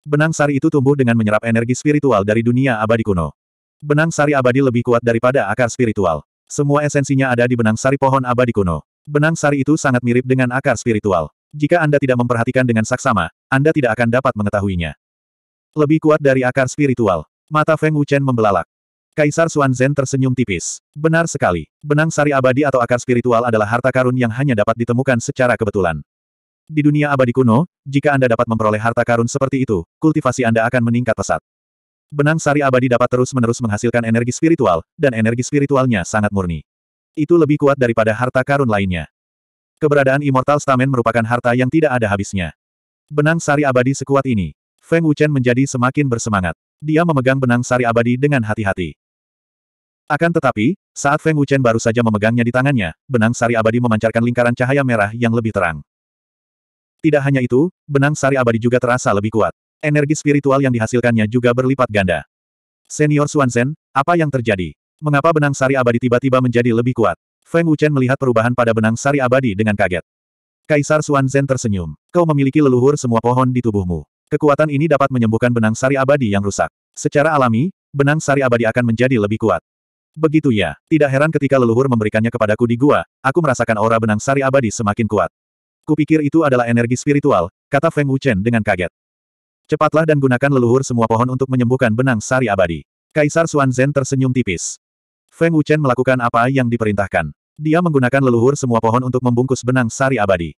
Benang sari itu tumbuh dengan menyerap energi spiritual dari dunia abadi kuno. Benang sari abadi lebih kuat daripada akar spiritual. Semua esensinya ada di benang sari pohon abadi kuno. Benang sari itu sangat mirip dengan akar spiritual. Jika Anda tidak memperhatikan dengan saksama, Anda tidak akan dapat mengetahuinya. Lebih kuat dari akar spiritual. Mata Feng Wuchen membelalak. Kaisar Suan Zhen tersenyum tipis. Benar sekali. Benang sari abadi atau akar spiritual adalah harta karun yang hanya dapat ditemukan secara kebetulan. Di dunia abadi kuno, jika Anda dapat memperoleh harta karun seperti itu, kultivasi Anda akan meningkat pesat. Benang sari abadi dapat terus-menerus menghasilkan energi spiritual, dan energi spiritualnya sangat murni. Itu lebih kuat daripada harta karun lainnya. Keberadaan Immortal Stamen merupakan harta yang tidak ada habisnya. Benang sari abadi sekuat ini. Feng Wuchen menjadi semakin bersemangat. Dia memegang benang sari abadi dengan hati-hati. Akan tetapi, saat Feng Wuchen baru saja memegangnya di tangannya, benang sari abadi memancarkan lingkaran cahaya merah yang lebih terang. Tidak hanya itu, benang sari abadi juga terasa lebih kuat. Energi spiritual yang dihasilkannya juga berlipat ganda. Senior Xuanzhen, apa yang terjadi? Mengapa benang sari abadi tiba-tiba menjadi lebih kuat? Feng Wuchen melihat perubahan pada benang sari abadi dengan kaget. Kaisar Xuanzhen tersenyum. Kau memiliki leluhur semua pohon di tubuhmu. Kekuatan ini dapat menyembuhkan benang sari abadi yang rusak. Secara alami, benang sari abadi akan menjadi lebih kuat. Begitu ya, tidak heran ketika leluhur memberikannya kepadaku di gua, aku merasakan aura benang sari abadi semakin kuat. Kupikir itu adalah energi spiritual, kata Feng Wuchen dengan kaget. Cepatlah dan gunakan leluhur semua pohon untuk menyembuhkan benang sari abadi. Kaisar Xuan Zhen tersenyum tipis. Feng Wuchen melakukan apa yang diperintahkan. Dia menggunakan leluhur semua pohon untuk membungkus benang sari abadi.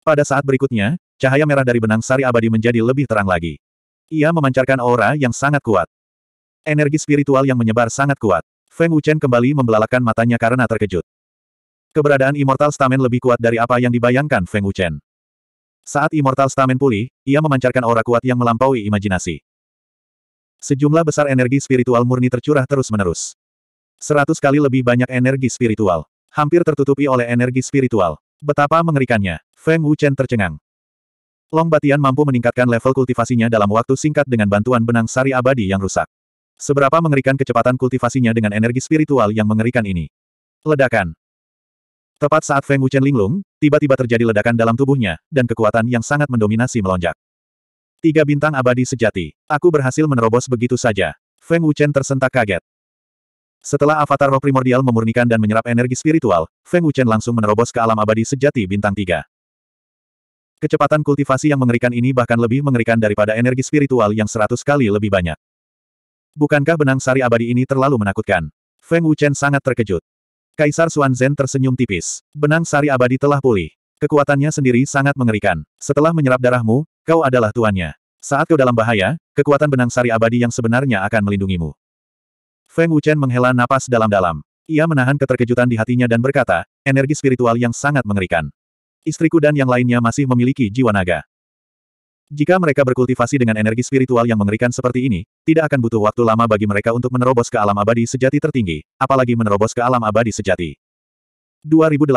Pada saat berikutnya, cahaya merah dari benang sari abadi menjadi lebih terang lagi. Ia memancarkan aura yang sangat kuat. Energi spiritual yang menyebar sangat kuat. Feng Wuchen kembali membelalakan matanya karena terkejut. Keberadaan Immortal Stamen lebih kuat dari apa yang dibayangkan Feng Wuchen. Saat Immortal Stamen pulih, ia memancarkan aura kuat yang melampaui imajinasi. Sejumlah besar energi spiritual murni tercurah terus-menerus. Seratus kali lebih banyak energi spiritual. Hampir tertutupi oleh energi spiritual. Betapa mengerikannya. Feng Wuchen tercengang. Long Batian mampu meningkatkan level kultivasinya dalam waktu singkat dengan bantuan benang sari abadi yang rusak. Seberapa mengerikan kecepatan kultivasinya dengan energi spiritual yang mengerikan ini. Ledakan. Tepat saat Feng Wuchen linglung, tiba-tiba terjadi ledakan dalam tubuhnya, dan kekuatan yang sangat mendominasi melonjak. Tiga bintang abadi sejati. Aku berhasil menerobos begitu saja. Feng Wuchen tersentak kaget. Setelah avatar roh primordial memurnikan dan menyerap energi spiritual, Feng Wuchen langsung menerobos ke alam abadi sejati bintang tiga. Kecepatan kultivasi yang mengerikan ini bahkan lebih mengerikan daripada energi spiritual yang seratus kali lebih banyak. Bukankah benang sari abadi ini terlalu menakutkan? Feng Wuchen sangat terkejut. Kaisar Xuan Zhen tersenyum tipis. Benang sari abadi telah pulih. Kekuatannya sendiri sangat mengerikan. Setelah menyerap darahmu, kau adalah tuannya. Saat kau dalam bahaya, kekuatan benang sari abadi yang sebenarnya akan melindungimu. Feng Wuchen menghela napas dalam-dalam. Ia menahan keterkejutan di hatinya dan berkata, energi spiritual yang sangat mengerikan. Istriku dan yang lainnya masih memiliki jiwa naga. Jika mereka berkultivasi dengan energi spiritual yang mengerikan seperti ini, tidak akan butuh waktu lama bagi mereka untuk menerobos ke alam abadi sejati tertinggi, apalagi menerobos ke alam abadi sejati. 2810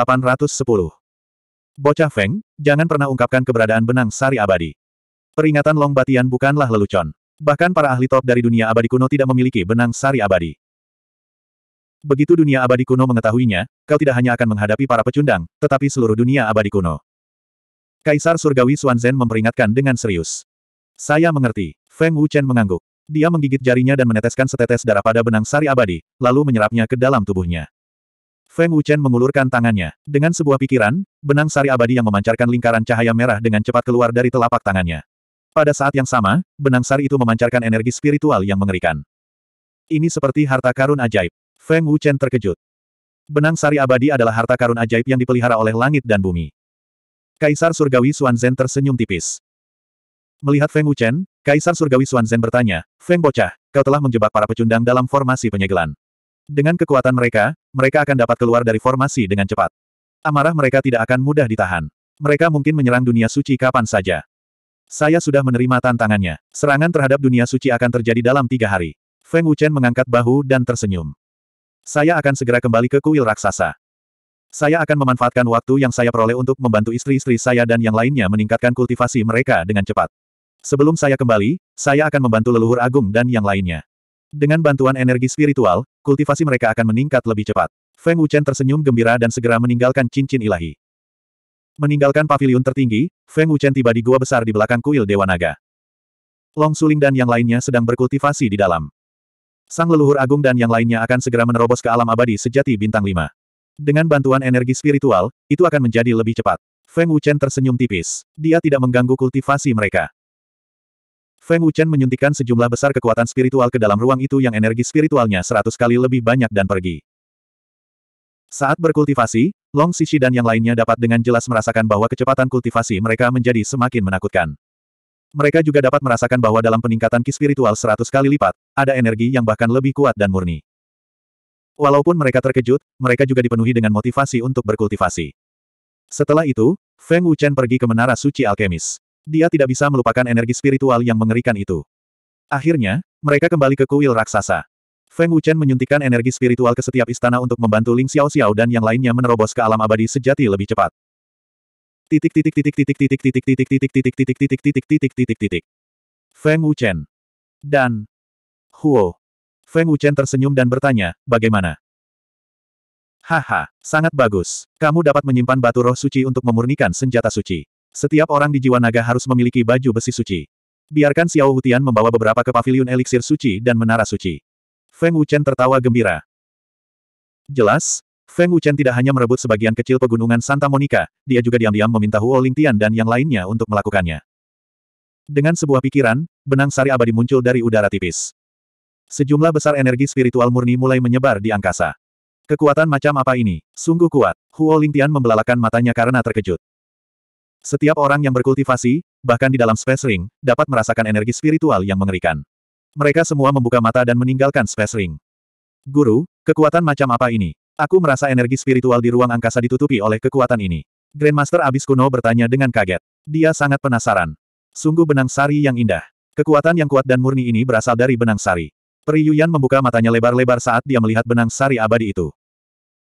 Bocah Feng, jangan pernah ungkapkan keberadaan benang sari abadi. Peringatan Long Batian bukanlah lelucon. Bahkan para ahli top dari dunia abadi kuno tidak memiliki benang sari abadi. Begitu dunia abadi kuno mengetahuinya, kau tidak hanya akan menghadapi para pecundang, tetapi seluruh dunia abadi kuno. Kaisar Surgawi Xuanzhen memperingatkan dengan serius. Saya mengerti. Feng Wuchen mengangguk. Dia menggigit jarinya dan meneteskan setetes darah pada benang sari abadi, lalu menyerapnya ke dalam tubuhnya. Feng Wuchen mengulurkan tangannya. Dengan sebuah pikiran, benang sari abadi yang memancarkan lingkaran cahaya merah dengan cepat keluar dari telapak tangannya. Pada saat yang sama, benang sari itu memancarkan energi spiritual yang mengerikan. Ini seperti harta karun ajaib. Feng Wuchen terkejut. Benang sari abadi adalah harta karun ajaib yang dipelihara oleh langit dan bumi. Kaisar Surgawi Zhen tersenyum tipis. Melihat Feng Wuchen, Kaisar Surgawi Zhen bertanya, Feng Bocah, kau telah menjebak para pecundang dalam formasi penyegelan. Dengan kekuatan mereka, mereka akan dapat keluar dari formasi dengan cepat. Amarah mereka tidak akan mudah ditahan. Mereka mungkin menyerang dunia suci kapan saja. Saya sudah menerima tantangannya. Serangan terhadap dunia suci akan terjadi dalam tiga hari. Feng Wuchen mengangkat bahu dan tersenyum. Saya akan segera kembali ke kuil raksasa. Saya akan memanfaatkan waktu yang saya peroleh untuk membantu istri-istri saya dan yang lainnya meningkatkan kultivasi mereka dengan cepat. Sebelum saya kembali, saya akan membantu leluhur agung dan yang lainnya. Dengan bantuan energi spiritual, kultivasi mereka akan meningkat lebih cepat. Feng Wuchen tersenyum gembira dan segera meninggalkan cincin ilahi. Meninggalkan pavilion tertinggi, Feng Wuchen tiba di gua besar di belakang kuil Dewa Naga. Long Suling dan yang lainnya sedang berkultivasi di dalam. Sang leluhur agung dan yang lainnya akan segera menerobos ke alam abadi sejati bintang Lima. Dengan bantuan energi spiritual, itu akan menjadi lebih cepat. Feng Wuchen tersenyum tipis. Dia tidak mengganggu kultivasi mereka. Feng Wuchen menyuntikkan sejumlah besar kekuatan spiritual ke dalam ruang itu yang energi spiritualnya seratus kali lebih banyak dan pergi. Saat berkultivasi, Long Xixi dan yang lainnya dapat dengan jelas merasakan bahwa kecepatan kultivasi mereka menjadi semakin menakutkan. Mereka juga dapat merasakan bahwa dalam peningkatan ki spiritual seratus kali lipat, ada energi yang bahkan lebih kuat dan murni. Walaupun mereka terkejut, mereka juga dipenuhi dengan motivasi untuk berkultivasi. Setelah itu, Feng Wuchen pergi ke Menara Suci Alkemis. Dia tidak bisa melupakan energi spiritual yang mengerikan itu. Akhirnya, mereka kembali ke kuil raksasa. Feng Wuchen menyuntikkan energi spiritual ke setiap istana untuk membantu Ling Xiao Xiao dan yang lainnya menerobos ke alam abadi sejati lebih cepat. Titik titik titik titik titik titik titik titik titik titik titik titik titik titik titik titik. Feng Wuchen dan Huo Feng Wuchen tersenyum dan bertanya, bagaimana? Haha, sangat bagus. Kamu dapat menyimpan batu roh suci untuk memurnikan senjata suci. Setiap orang di jiwa naga harus memiliki baju besi suci. Biarkan Xiao Wutian membawa beberapa ke paviliun eliksir suci dan menara suci. Feng Wuchen tertawa gembira. Jelas, Feng Wuchen tidak hanya merebut sebagian kecil pegunungan Santa Monica, dia juga diam-diam meminta Huo Lingtian dan yang lainnya untuk melakukannya. Dengan sebuah pikiran, benang sari abadi muncul dari udara tipis. Sejumlah besar energi spiritual murni mulai menyebar di angkasa. Kekuatan macam apa ini? Sungguh kuat. Huo Lingtian membelalakan matanya karena terkejut. Setiap orang yang berkultivasi, bahkan di dalam space ring, dapat merasakan energi spiritual yang mengerikan. Mereka semua membuka mata dan meninggalkan space ring. Guru, kekuatan macam apa ini? Aku merasa energi spiritual di ruang angkasa ditutupi oleh kekuatan ini. Grandmaster Abis Kuno bertanya dengan kaget. Dia sangat penasaran. Sungguh benang sari yang indah. Kekuatan yang kuat dan murni ini berasal dari benang sari. Peri Yuan membuka matanya lebar-lebar saat dia melihat benang sari abadi itu.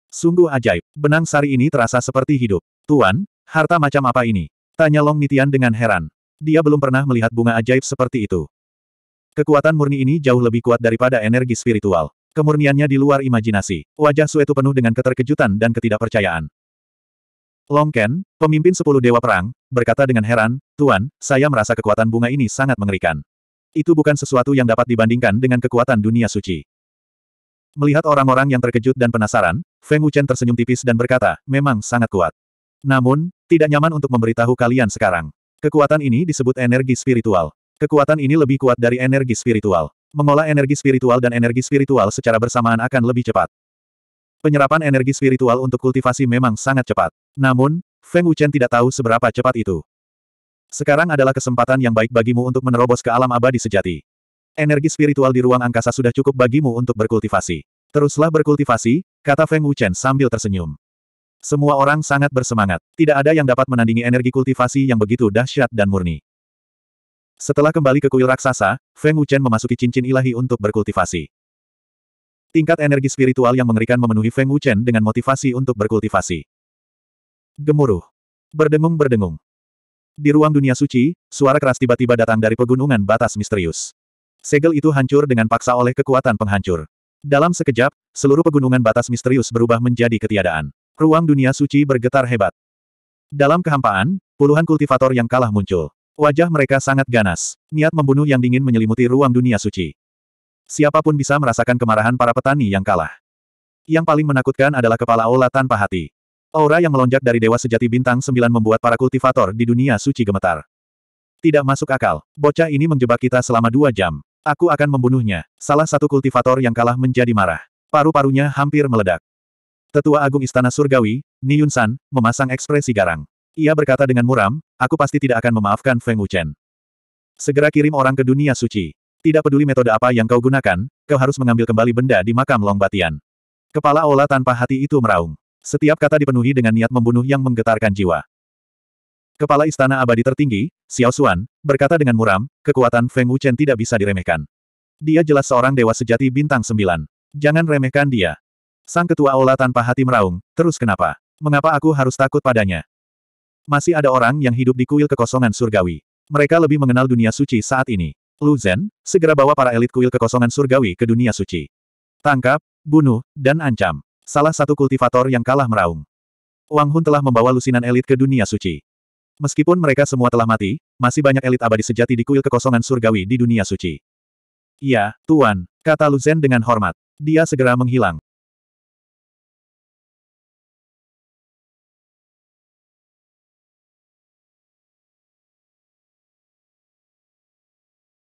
Sungguh ajaib, benang sari ini terasa seperti hidup. Tuan, harta macam apa ini? Tanya Long Nitian dengan heran. Dia belum pernah melihat bunga ajaib seperti itu. Kekuatan murni ini jauh lebih kuat daripada energi spiritual. Kemurniannya di luar imajinasi. Wajah Sue itu penuh dengan keterkejutan dan ketidakpercayaan. Long Ken, pemimpin sepuluh dewa perang, berkata dengan heran, Tuan, saya merasa kekuatan bunga ini sangat mengerikan. Itu bukan sesuatu yang dapat dibandingkan dengan kekuatan dunia suci. Melihat orang-orang yang terkejut dan penasaran, Feng Wuchen tersenyum tipis dan berkata, memang sangat kuat. Namun, tidak nyaman untuk memberitahu kalian sekarang. Kekuatan ini disebut energi spiritual. Kekuatan ini lebih kuat dari energi spiritual. Mengolah energi spiritual dan energi spiritual secara bersamaan akan lebih cepat. Penyerapan energi spiritual untuk kultivasi memang sangat cepat. Namun, Feng Wuchen tidak tahu seberapa cepat itu. Sekarang adalah kesempatan yang baik bagimu untuk menerobos ke alam abadi sejati. Energi spiritual di ruang angkasa sudah cukup bagimu untuk berkultivasi. Teruslah berkultivasi, kata Feng Wuchen sambil tersenyum. Semua orang sangat bersemangat. Tidak ada yang dapat menandingi energi kultivasi yang begitu dahsyat dan murni. Setelah kembali ke kuil raksasa, Feng Wuchen memasuki cincin ilahi untuk berkultivasi. Tingkat energi spiritual yang mengerikan memenuhi Feng Wuchen dengan motivasi untuk berkultivasi. Gemuruh. Berdengung-berdengung. Di ruang dunia suci, suara keras tiba-tiba datang dari pegunungan batas misterius. Segel itu hancur dengan paksa oleh kekuatan penghancur. Dalam sekejap, seluruh pegunungan batas misterius berubah menjadi ketiadaan. Ruang dunia suci bergetar hebat. Dalam kehampaan, puluhan kultivator yang kalah muncul. Wajah mereka sangat ganas. Niat membunuh yang dingin menyelimuti ruang dunia suci. Siapapun bisa merasakan kemarahan para petani yang kalah. Yang paling menakutkan adalah kepala aula tanpa hati. Aura yang melonjak dari Dewa Sejati Bintang 9 membuat para kultivator di dunia suci gemetar. Tidak masuk akal. Bocah ini menjebak kita selama dua jam. Aku akan membunuhnya. Salah satu kultivator yang kalah menjadi marah. Paru-parunya hampir meledak. Tetua Agung Istana Surgawi, Niyun San, memasang ekspresi garang. Ia berkata dengan muram, aku pasti tidak akan memaafkan Feng Wuchen. Segera kirim orang ke dunia suci. Tidak peduli metode apa yang kau gunakan, kau harus mengambil kembali benda di makam Long Batian. Kepala Ola tanpa hati itu meraung. Setiap kata dipenuhi dengan niat membunuh yang menggetarkan jiwa. Kepala Istana Abadi Tertinggi, Xiao Xuan, berkata dengan muram, kekuatan Feng Wuchen tidak bisa diremehkan. Dia jelas seorang dewa sejati bintang sembilan. Jangan remehkan dia. Sang Ketua Aula tanpa hati meraung, terus kenapa? Mengapa aku harus takut padanya? Masih ada orang yang hidup di kuil kekosongan surgawi. Mereka lebih mengenal dunia suci saat ini. Lu Zhen, segera bawa para elit kuil kekosongan surgawi ke dunia suci. Tangkap, bunuh, dan ancam. Salah satu kultivator yang kalah meraung. Wang Hun telah membawa lusinan elit ke dunia suci. Meskipun mereka semua telah mati, masih banyak elit abadi sejati di kuil kekosongan surgawi di dunia suci. Iya, Tuan, kata Luzen dengan hormat. Dia segera menghilang.